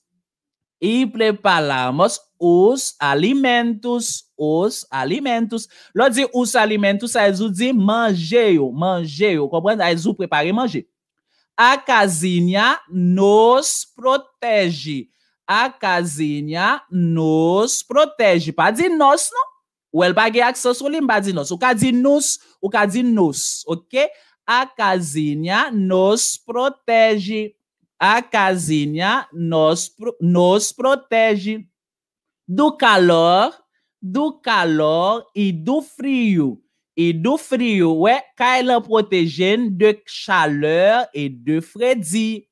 e preparamos os alimentos, os alimentos. Lò di os alimentos, sa ezou di manje yo, manje yo, komprende? A ezou prepare manje. A casinha nos protege. A casinha nos protege. Pa di nos, não Ou el pa ge aksos ou li mba di nos. Ou ka di nos, ou ka di nos, ok? A casinha nos protege. A casinha nos, nos protege. Du calor, do calor et do frio. Et do frio, ouais, a protégène de chaleur et de Freddy.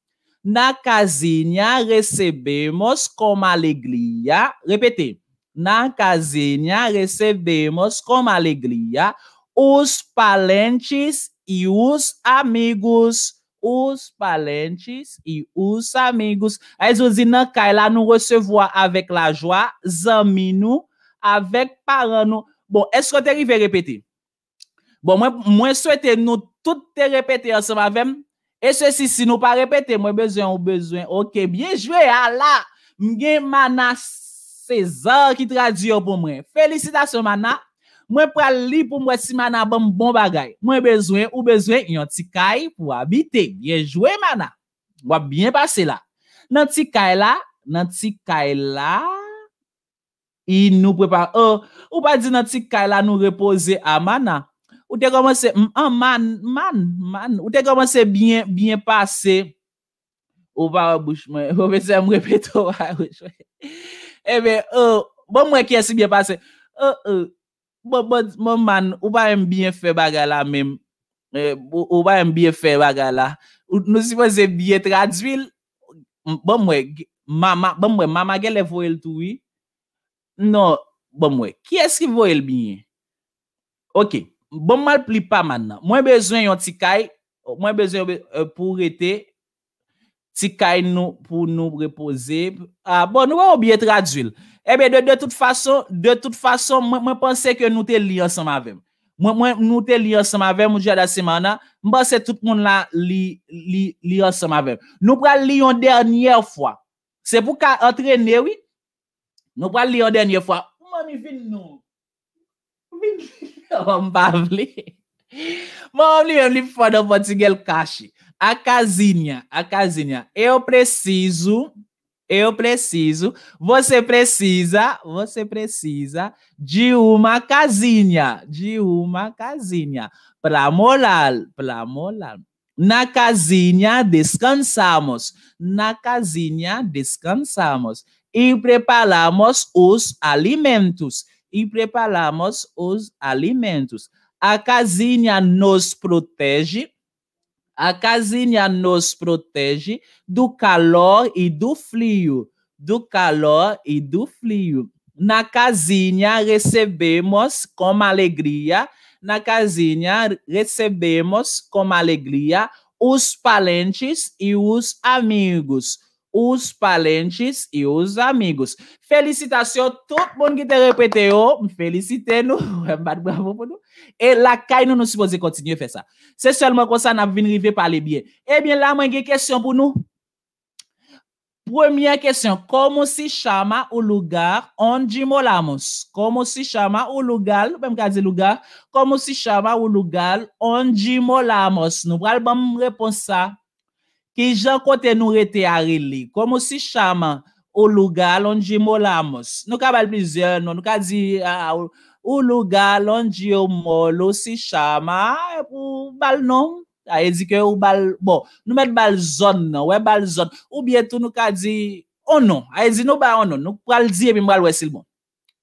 Na nous recebemos comme alegria. Répétez. Na nous recebemos comme alegria os parentes e os amigos. ouz palentis i ouz amigous. A e zozi nan kay la nou resevoa avek la jwa, zami nou, avek paran nou. Bon, esko te rive repete? Bon, mwen souete nou tout te repete ansama vem. E se si si nou pa repete, mwen bezwen ou bezwen. Ok, biejwe, ala! Mge mana sezor ki tradiyo pou mwen. Felicitasyon mana! Mwen pral li pou mwen si manan bon bagay. Mwen bezwen ou bezwen yon ti kay pou habite. Yejwe manan. Mwen bien pase la. Non ti kay la. Non ti kay la. Yi nou prepan. Oh, ou pa di non ti kay la nou repose a manan. Ou te komanse. Man, man, man. Ou te komanse bien, bien pase. Ou pa rebouche mwen. Ou pa se mwen repete eh ou pa rebouche mwen. Ebe, oh, ou. Bon mwen kiye si bien pase. Ou, oh, ou. Mwen man, ou ba m byen fe bagala men, e, ou ba m byen fe bagala, nou si wazen byen tradwil, bon mwen, maman gen le voel touwi, non, bon mwen, ki eski voel byen? Ok, bon mwen pli pa man nan, mwen bezwen yon tikae, mwen bezwen euh, pou rete, ti kay nou pou nou repose. Ah, bon, nou wè ou biye tradwil. Ebe, eh de, de tout fason, de tout fason, mwen, mwen pense ke nou te li ansam avèm. Mwen, mwen nou te li ansam avèm, mwen jada da semana, mwen pense tout moun la li, li, li ansam avèm. Nou pral li yon dernière fwa. Se pou ka oui? Nou pral li yon dernyè fwa. Mwen mi vin nou. Vin, mwen on vli. Mwen li yon li fwa nan poti gel kashi. a casinha, a casinha. Eu preciso, eu preciso, você precisa, você precisa de uma casinha, de uma casinha para morar, para morar. Na casinha descansamos, na casinha descansamos e preparamos os alimentos, e preparamos os alimentos. A casinha nos protege, a casinha nos protege do calor e do frio, do calor e do frio. Na casinha recebemos com alegria, na casinha recebemos com alegria os parentes e os amigos. Os parentes e os amigos. Felicitações a todo mundo que te repetiu. Felicitei-nos. É Bravo E la kay nou nou suppose kontinye fe sa. Se solman kon sa nan vinrive pale bie. Ebyen la mwenge kesyon pou nou. Premye kesyon. Komo si chama ou lougal onji molamos? Komo si chama ou lougal... Pem kazi lougal? Komo si chama ou lougal onji molamos? Nou pral ban mwen reponsa ki jan kote nou rete ari li. Komo si chama ou lougal onji molamos? Nou ka bal plizye nou. Nou ka zi... Ou lou gal, onji yo mol, ou si chama, ou bal non? Aye zi ke ou bal, bo, nou met bal zon nan, we bal zon. Ou bietou nou ka zi, on non. Aye zi nou ba on non, nou pral zi epi mbal we silbon.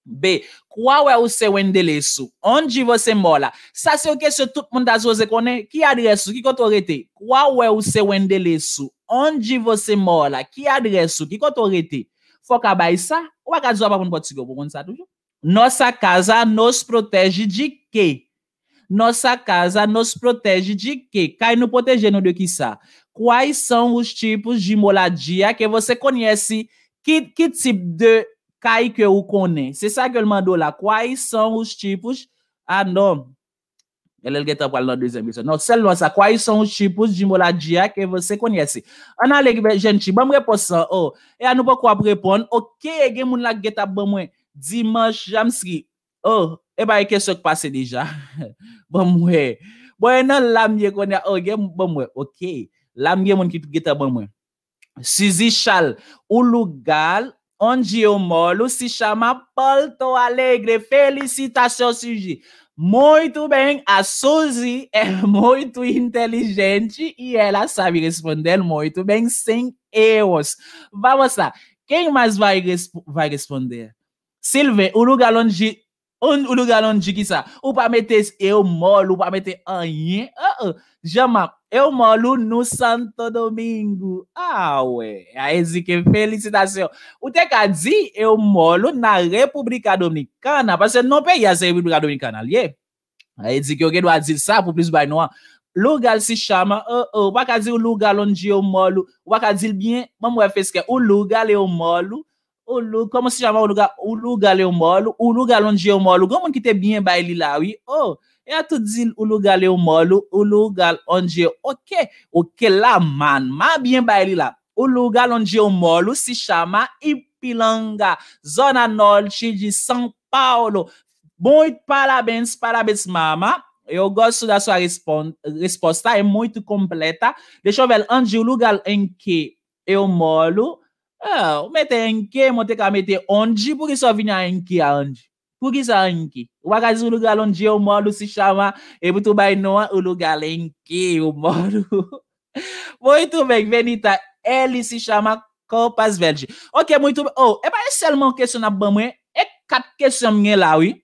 B, kwa we ou se wende lesu? Onji vo se mola? Sa se yo kesyo tout moun tazwo se konen, ki adresu, ki koto rete? Kwa we ou se wende lesu? Onji vo se mola? Ki adresu, ki koto rete? Foka bay sa, wakazwa pa pou nou potigo, pou kon sa toujou. Nosa kaza nou se proteje di ke? Nosa kaza nou se proteje di ke? Kay nou proteje nou de ki sa? Kwa y son wous tipous di moladia ke vose konyesi? Ki tip de kay ke ou konen? Se sa ke ou mandou la, kwa y son wous tipous? Ah, non. El el geta wala nan dezen miso. Non, sel lon sa. Kwa y son wous tipous di moladia ke vose konyesi? An alek genchi, ban mwen posan, oh, e an nou pa kwa prepon, o ke e gen moun la geta ban mwen? dimanche, jam sri, oh, e eh ba e kesok pase deja, ban mwen, mwen nan lamye konen, oh gen ban mwen, ok, lamye mwen ki geta ban mwen, Suzy Chal, o lugar onde eu moro se chama Porto Alegre. Felicitações, Suzy. Muito bem, eh, a Suzy é muito inteligente e ela sabe responder muito bem sem erros. Vamos lá, quem mais vai, vai responder? Silve, ou luga lon di, ou luga lon di ki sa? Ou pa metes, e ou molu, ou pa metes, anye, anye, anye. Ah, ah. Jamap, e ou molu nou Santo Domingo. Ah, a we, a e zike felicitasyon. Ou te ka di, e ou molu nan Republika Dominikana. Pas se nou peye a se Republika Dominikana liye. A e zike, ou ke do a zil sa, pou plis bay nou an. Lugal si chaman, anye, anye, anye. Ou pa ka zil luga lon di, ou e molu. Ou pa ka zil bien, mwen mwen fe sken, ou lugal e ou molu. o, como se chama o lugar? O lugar onde eu moro, o lugar onde eu moro, como que tem bem baile lá, oui? Oh, eu te digo o lugar onde eu moro, o lugar onde eu, ok, ok lá, mano, mas bem baile lá. O lugar onde eu moro se chama ipilanga zona norte de São Paulo. Muito parabéns, parabéns, mama. Eu gosto da sua resposta, é muito completa. Deixa eu ver, onde o lugar em que eu moro Ou, mete enke, mwen te ka mete onji, pou ki sa vina enke a onji? Pou ki sa enke? Ou akazi, ou lugal onji, ou moru si chama, e pou tou bay nou an, ou lugal enke, ou moru. Mwen tou bèk, venita, el si chama Kopaz Verdi. Ok, mwen tou bèk, ou, oh, e baye selman kèsyon ap ban mwen, e kat kèsyon mwen la wè?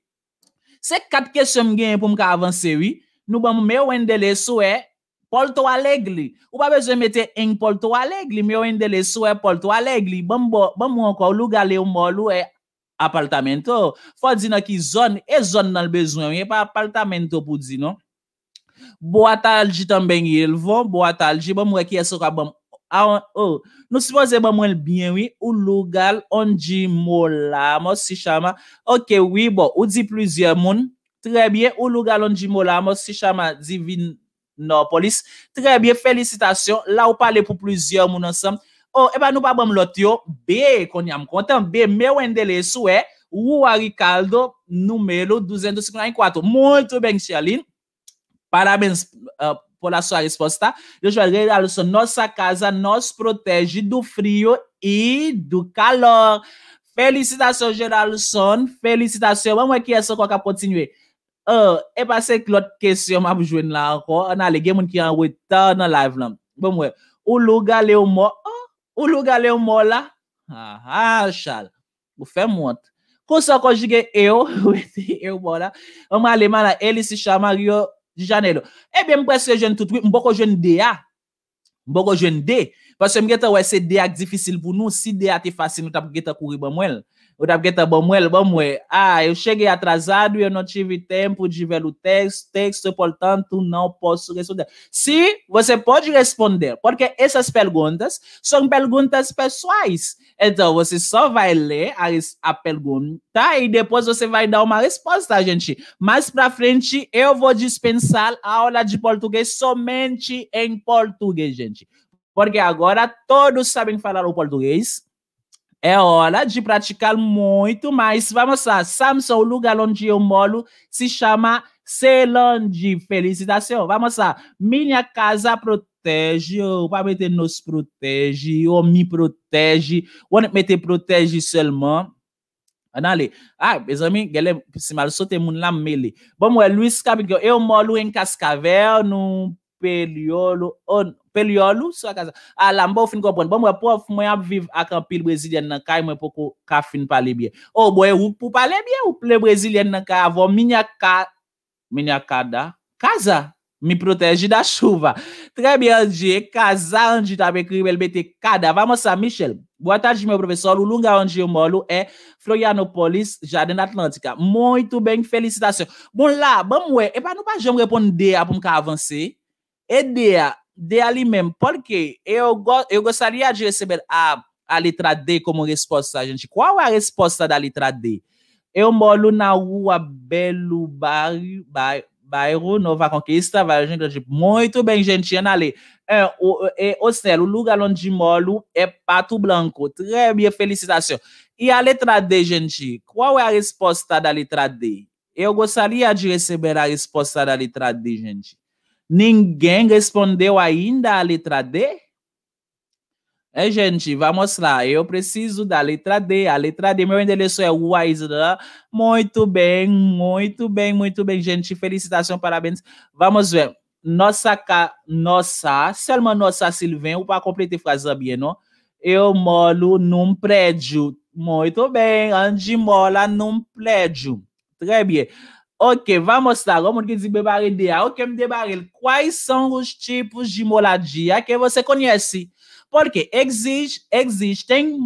Se kat kèsyon mwen pou mwen ka avanse wè, nou ban mwen mwen de lè sou e... Pol to a leg li. Ou pa bezwen mette enk pol to a leg li. Me ou en de le sou e pol to a leg li. Bambou anko, ou lugal e ou mol ou e apartamento. Fwa dina ki zon, e zon nan l bezwen. E pa apartamento pou dina. Boatalji tamben yelvo. Boatalji, bambou e ki esok a bambou. Nou sipoze bambou el bien, oui. Ou lugal onji molamo, si chama. Ok, oui, bo. Ou di plizye moun. Tre bie, ou lugal onji molamo, si chama. Di vin... Norpolis. Tre bie, felicitasyon. La ou pale pou plizye moun ansam. O, oh, eba nou pa bam lot yo. Be, kon yam kontan. Be, me wendele sou e. a Ricardo, número 254. Muito bem, Shelly. Parabéns uh, pela sua resposta. Eu joguei, Alisson, nossa casa nos protege do frio e do calor. Felicitações, Geralson. Felicitações. Vamos aqui, essa ka continuar. E pa se klot kesyon ma pou jwen la anko, an ale gen moun ki an wè tan nan live nan. Bè mwen, ou louga le ou mò, ou louga le ou mò la, aha chal, mou fè mwant. Kousan konjige eo, wè te eo mò la, an ale man la, elisi chanmaryo di janè lo. E eh bè mwen prese jwen tout wè, mwen bò kò jwen de ya, mwen bò kò jwen de. Pasè mwen gete wè se de ya gdifisil voun nou, si de ya te fasi nou tap gete kouri bon, bè mwen lè. o Tapqueta Bomuel, Bomuel, ah, eu cheguei atrasado e eu não tive tempo de ver o texto, texto, portanto, não posso responder. Se você pode responder, porque essas perguntas são perguntas pessoais. Então, você só vai ler a, a pergunta e depois você vai dar uma resposta, gente. Mais para frente, eu vou dispensar a aula de português somente em português, gente. Porque agora todos sabem falar o português, é hora de praticar muito mais. Vamos lá. Samson, o lugar onde eu moro se chama Ceilândia. Felicitação. Vamos lá. Minha casa protege. O meter nos protege. O me protege. O meter protege seulement. Anale. Ah, meus amigos, é se mal sote moun la mele. Bom, é Luiz Cabigão. Eu moro em Cascavel, no período... On, pel yolo, so a kaza. A la mbo fin kompon, bomwe pou mwen ap viv ak an pil brezilian nan kaj, mwen pou ko kafin pali bie. O, mwen ou pou pali bie, ou ple brezilian nan kaj, avon minya kada, kaza, mi proteji da chouva. Tre bie anji, kaza anji, tabe kribel bete kada. Vamo sa, Michel, bwa taji mwen profesor, ou lunga anji ou molu, e Florianopolis, Jardin Atlantika. Moito ben, felicitasyon. Bon la, bomwe, e pa nou pa jom repon dea pou mka avansi, e dea, de ali mesmo. Porque eu, eu gostaria de receber a, a letra D como resposta, gente. Qual é a resposta da letra D? Eu moro na rua Belo Bairro, bairro Nova Conquista, vai gente tipo, Muito bem, gente, Ana Lê. É, o, é, o céu, o lugar onde moro é Pato Branco. Très bien, felicitações. E a letra D, gente, qual é a resposta da letra D? Eu gostaria de receber a resposta da letra D, gente. Ninguém respondeu ainda a letra D? É, gente, vai mostrar. Eu preciso da letra D. A letra D, meu endereço é Waisra. Muito bem, muito bem, muito bem, gente. Felicitação, parabéns. Vamos ver. Nossa, nossa, seulement nossa, Silvain, para completar a frase bem, não? Eu moro num prédio. Muito bem, Andy mora num prédio. Très bien. Ok, vamos lá. agora desembarcar ideal. que desembarcar quais são os tipos de moradia que você conhece? Porque existe, existem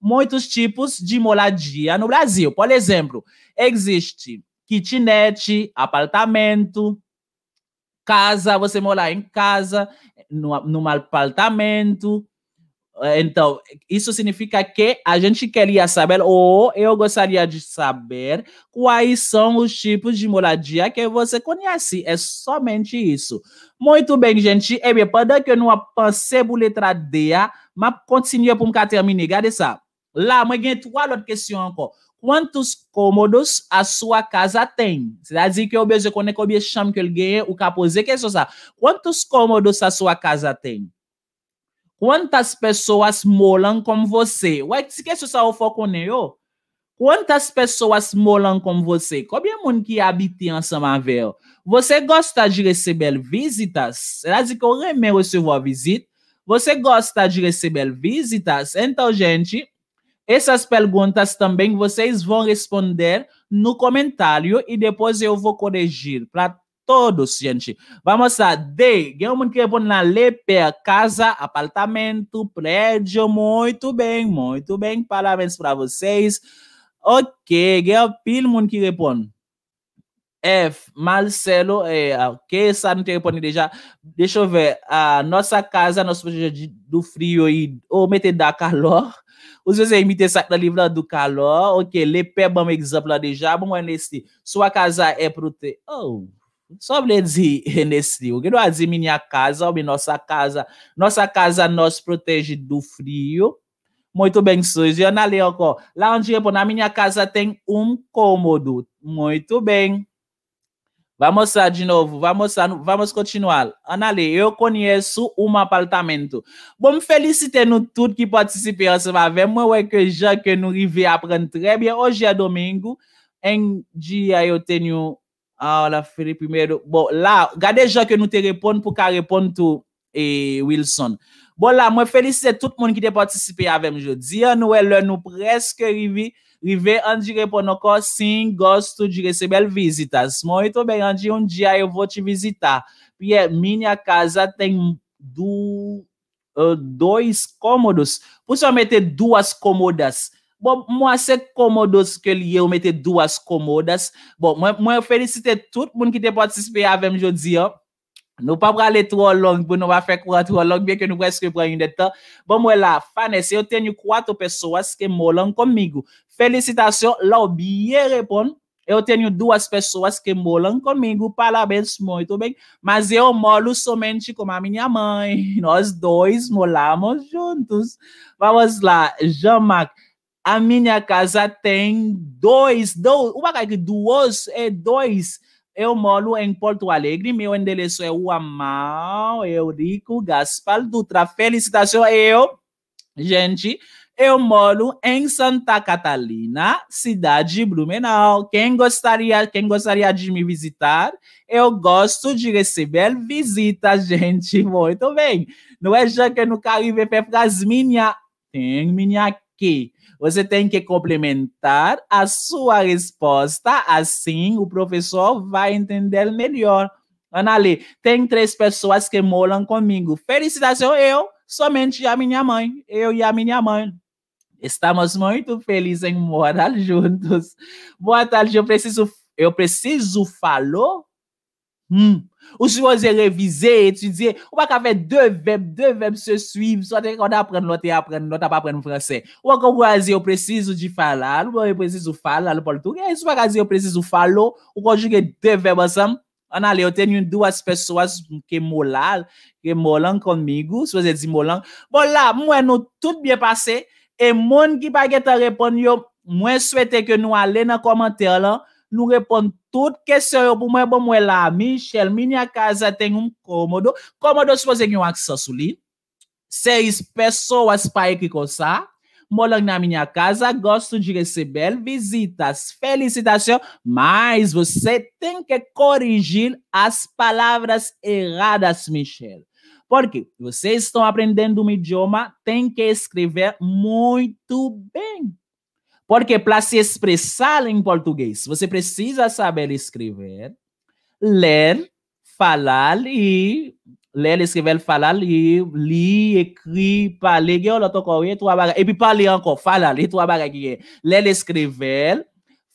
muitos tipos de moradia no Brasil. Por exemplo, existe kitnet, apartamento, casa, você mora em casa, num apartamento, então, isso significa que a gente queria saber, ou eu gostaria de saber, quais são os tipos de moradia que você conhece. É somente isso. Muito bem, gente. Eh bem, pendant que nous pensons letra D, ah. mas continue para me terminar. Regardez isso. Lá, moi, j'ai três outras questões encore. Quantos cômodos a sua casa tem? cest que eu besoin de connaître combien de que ele ganha, ou qu'a que é Quantos cômodos a sua casa tem? Quantas pessoas molam como você? Ué, se que é só o foco neo? Quantas pessoas molam como você? é que ki habite em Samavel? Você gosta de receber visitas? Será que eu remè receber visita? Você gosta de receber visitas? Então, gente, essas perguntas também vocês vão responder no comentário e depois eu vou corrigir para todos, gente. Vamos a D. Quem é um que responde? na leper, casa, apartamento, prédio. Muito bem, muito bem. Parabéns para vocês. Ok. Quem é o que responde? F, Marcelo, é, ah, ok, essa não tem respondido já. Deixa eu ver. A nossa casa, nosso projeto do frio e ou meter da calor. Os vizinhos imitam saco da livra do calor. Ok, le pé, bom exemplo lá já. Bom, é nesse. Sua casa é prote... Oh, só para dizer nesse o que nós dizer minha casa, ou nossa casa, nossa casa nos protege do frio. Muito bem, Suzy. Ana Leoco, lá onde eu vou, na minha casa tem um cômodo. Muito bem. Vamos lá de novo, vamos, vamos continuar. Anale, eu conheço um apartamento. Bom, felicite nos todos que participaram. se vai ver, eu é que já que nos vive aprende bem. Hoje é domingo, em dia eu tenho A, ah, la felipe primero. Bon, la, gadeja ke nou te repon pou ka repon tou e, Wilson. Bon, la, mwen feliste tout moun ki te patisipe avèm jou. Diyan nou e lè, nou preske rivi. Rivi, an di repon akor, sin gos tou di resebel vizitas. Mwen ito bè, an di yon diya yo vo ti vizita. Piye, minya kaza ten dou, euh, douis komodos. Pou sa mète douas komodas? Bom, mwen se komodos ke liye ou mette duas komodas. Bon, mwen, mwen felicite tout moun ki te patispe avem jodi an. Nou pa prale tro long, pou nou va fe a tro long, bien ke nou preske pran yon de Bom, mwen la, se eu tenho quatro pessoas que moram comigo. Felicitação, Laubie repon. Eu tenho duas pessoas que moram comigo, parabéns, muito bem. Mas eu moro somente com a minha mãe. Nós dois moramos juntos. Vamos lá, Jean-Marc. A minha casa tem dois, dois uma casa duas é dois. Eu moro em Porto Alegre, meu endereço é o Amal Eurico Gaspar Dutra. felicitação eu, gente, eu moro em Santa Catalina, cidade de Blumenau. Quem gostaria, quem gostaria de me visitar? Eu gosto de receber visitas, gente. Muito bem. Não é já que no Caribe, é para minha minhas tem minha que você tem que complementar a sua resposta, assim o professor vai entender melhor. Anali, tem três pessoas que moram comigo. Felicitação, eu, somente a minha mãe. Eu e a minha mãe. Estamos muito felizes em morar juntos. Boa tarde, eu preciso, eu preciso falou. Hmm. Ou sou wazè revize, etudze, ou wak avè dè vèm, dè vèm se suiv, sou wazè kon apren lò, te apren lò, te apren lò, te apren lò fransè. Ou wak kon wazè, ou preziz, ou di falal, ou preziz, ou falal, ou pol tou, ou wazè, ou preziz, ou falo, ou kon jike dè vèm ansam. An alè, ou ten yon dou aspeswaz ke molal, ke molan konmigo, sou wazè di molan. Bon la, mwen nou tout byè pase, e mwen ki pa ge te repon yo, mwen souwete ke nou alè nan komantèr la, não responde tudo que se eu para uma mulher lá, Michel, minha casa tem um cômodo. Cômodo se você tem um acesso ali. Seis pessoas para que coçar morando na minha casa, gosto de receber visitas. Felicitações, mas você tem que corrigir as palavras erradas, Michel Porque vocês estão aprendendo um idioma, tem que escrever muito bem. Polke plase espresal in Portugese. Vose preciza sabe l'eskrivel. L'en, falal, li. L'en, l'eskrivel, falal, li. Li, ekri, pale, ge, e pi pale anko, falal, li, l'en, l'eskrivel,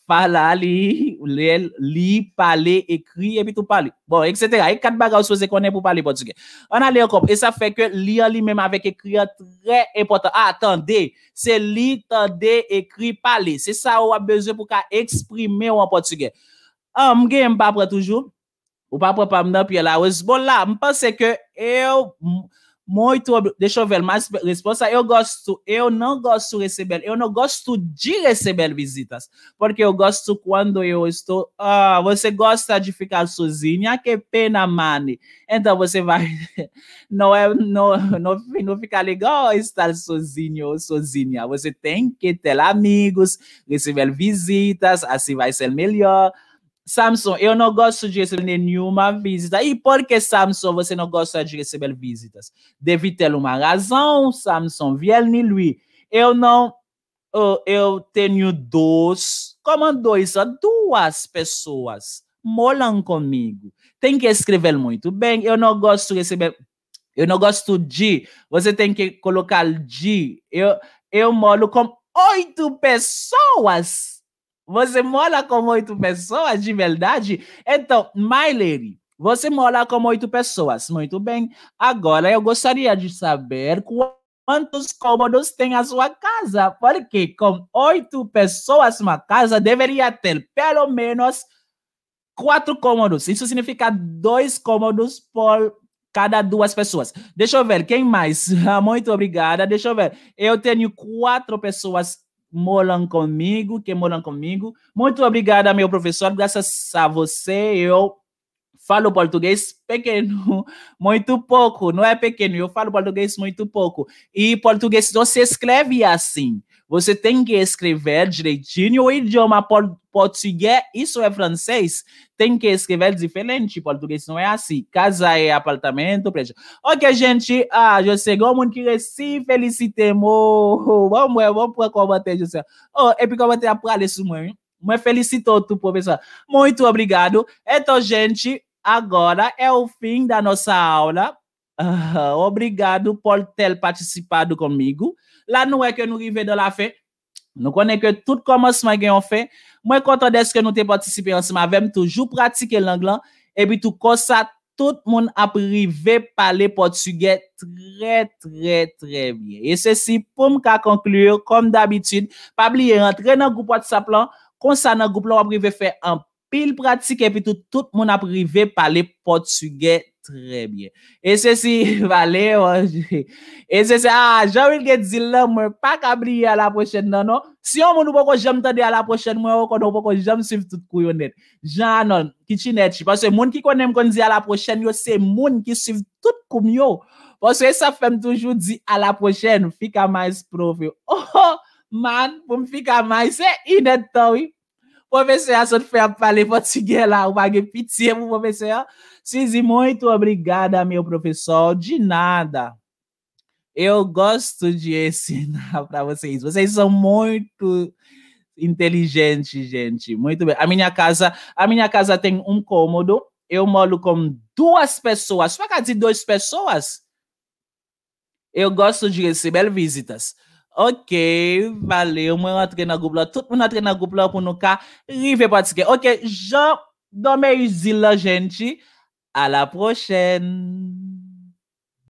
Parler, lire, li, li, parler, écrire et puis tout parler. Bon, etc. Et quatre bagages supposés qu'on est pour parler portugais. On a l'air Et ça fait que lire lui-même avec écrire très important. Ah, attendez, c'est lire, attendez, écrire, parler. C'est ça qu'on a besoin pour exprimer en portugais. game pas prêt toujours. Ou pas prendre pas puis la, bon là, m'pense que, eh, Muito Deixa eu ver mais resposta. Eu gosto, eu não gosto de receber, eu não gosto de receber visitas, porque eu gosto quando eu estou. Ah, você gosta de ficar sozinha? Que pena, Mani. Então você vai. Não é. Não, não, não fica legal oh, estar sozinho ou sozinha. Você tem que ter amigos, receber visitas, assim vai ser melhor. Samson, eu não gosto de receber nenhuma visita. E por que, Samson, você não gosta de receber visitas? Deve ter uma razão, Samson. Vieni lui. Eu não. Eu tenho dois. Como dois? Duas pessoas molam comigo. Tem que escrever muito bem. Eu não gosto de receber. Eu não gosto de. Você tem que colocar de. Eu, eu moro com oito pessoas. Você mora com oito pessoas de verdade? Então, my lady, você mora com oito pessoas. Muito bem. Agora eu gostaria de saber quantos cômodos tem a sua casa. Porque com oito pessoas, uma casa deveria ter pelo menos quatro cômodos. Isso significa dois cômodos por cada duas pessoas. Deixa eu ver, quem mais? Muito obrigada. Deixa eu ver. Eu tenho quatro pessoas moram comigo, que moram comigo. Muito obrigada, meu professor. Graças a você, eu falo português pequeno, muito pouco. Não é pequeno, eu falo português muito pouco. E português não se escreve assim. Você tem que escrever direitinho o idioma português, isso é francês. Tem que escrever diferente, português não é assim. Casa é apartamento, prédio. Ok, gente, ah, já que muito que Recife, felicitemos. Vamos, é, vamos para combater, José. Oh, é porque combater a palestra, isso, mãe. Mas felicitou tu, professor. Muito obrigado. Então, gente, agora é o fim da nossa aula. Ah, obrigado pou l'tel patisipadou konmigo La noue ke nou rive do la fe Nou konen ke tout komosman gen yon fe Mwen konton deske nou te patisipe ansi Mavem toujou pratike lang lan E pi tou konsa tout moun aprive Pale portugè Tre tre tre bie E se si pou m ka konkluyo Kom dabitid Pabli yon entre nan goup wotsa plan Konsa nan goup lor aprive fe An pil pratike E pi tou tout moun aprive Pale portugè Trè bie. E se si, vale, o. E se si, a, javil gen zi lè, mwen pa kabliye a la pochèn nan, o. Si yon moun ou pou kon jem tande a la pochèn, mwen ou kon ou pou kon jem siv tout kou yon net. Jan anon, ki chi net. Panse, moun ki kon nem kon zi a la pochèn, yo, se moun ki siv tout koum yo. Panse, e sa fèm toujou di a la pochèn, fika mays prof yo. Oh, oh, man, pou m fika mays, e, inèd tou, i. Po fè se a, sot fèm pale poti gè la, ou bagè pitiye pou po fè se a. Cizi, muito obrigada, meu professor. De nada. Eu gosto de ensinar para vocês. Vocês são muito inteligentes, gente. Muito bem. A minha casa, a minha casa tem um cômodo. Eu moro com duas pessoas. Para de duas pessoas, eu gosto de receber visitas. Ok, valeu. Mwen rentre na goup la. Tout mwen na nan goup la rive Ok, já do zila, gente. À la prochaine.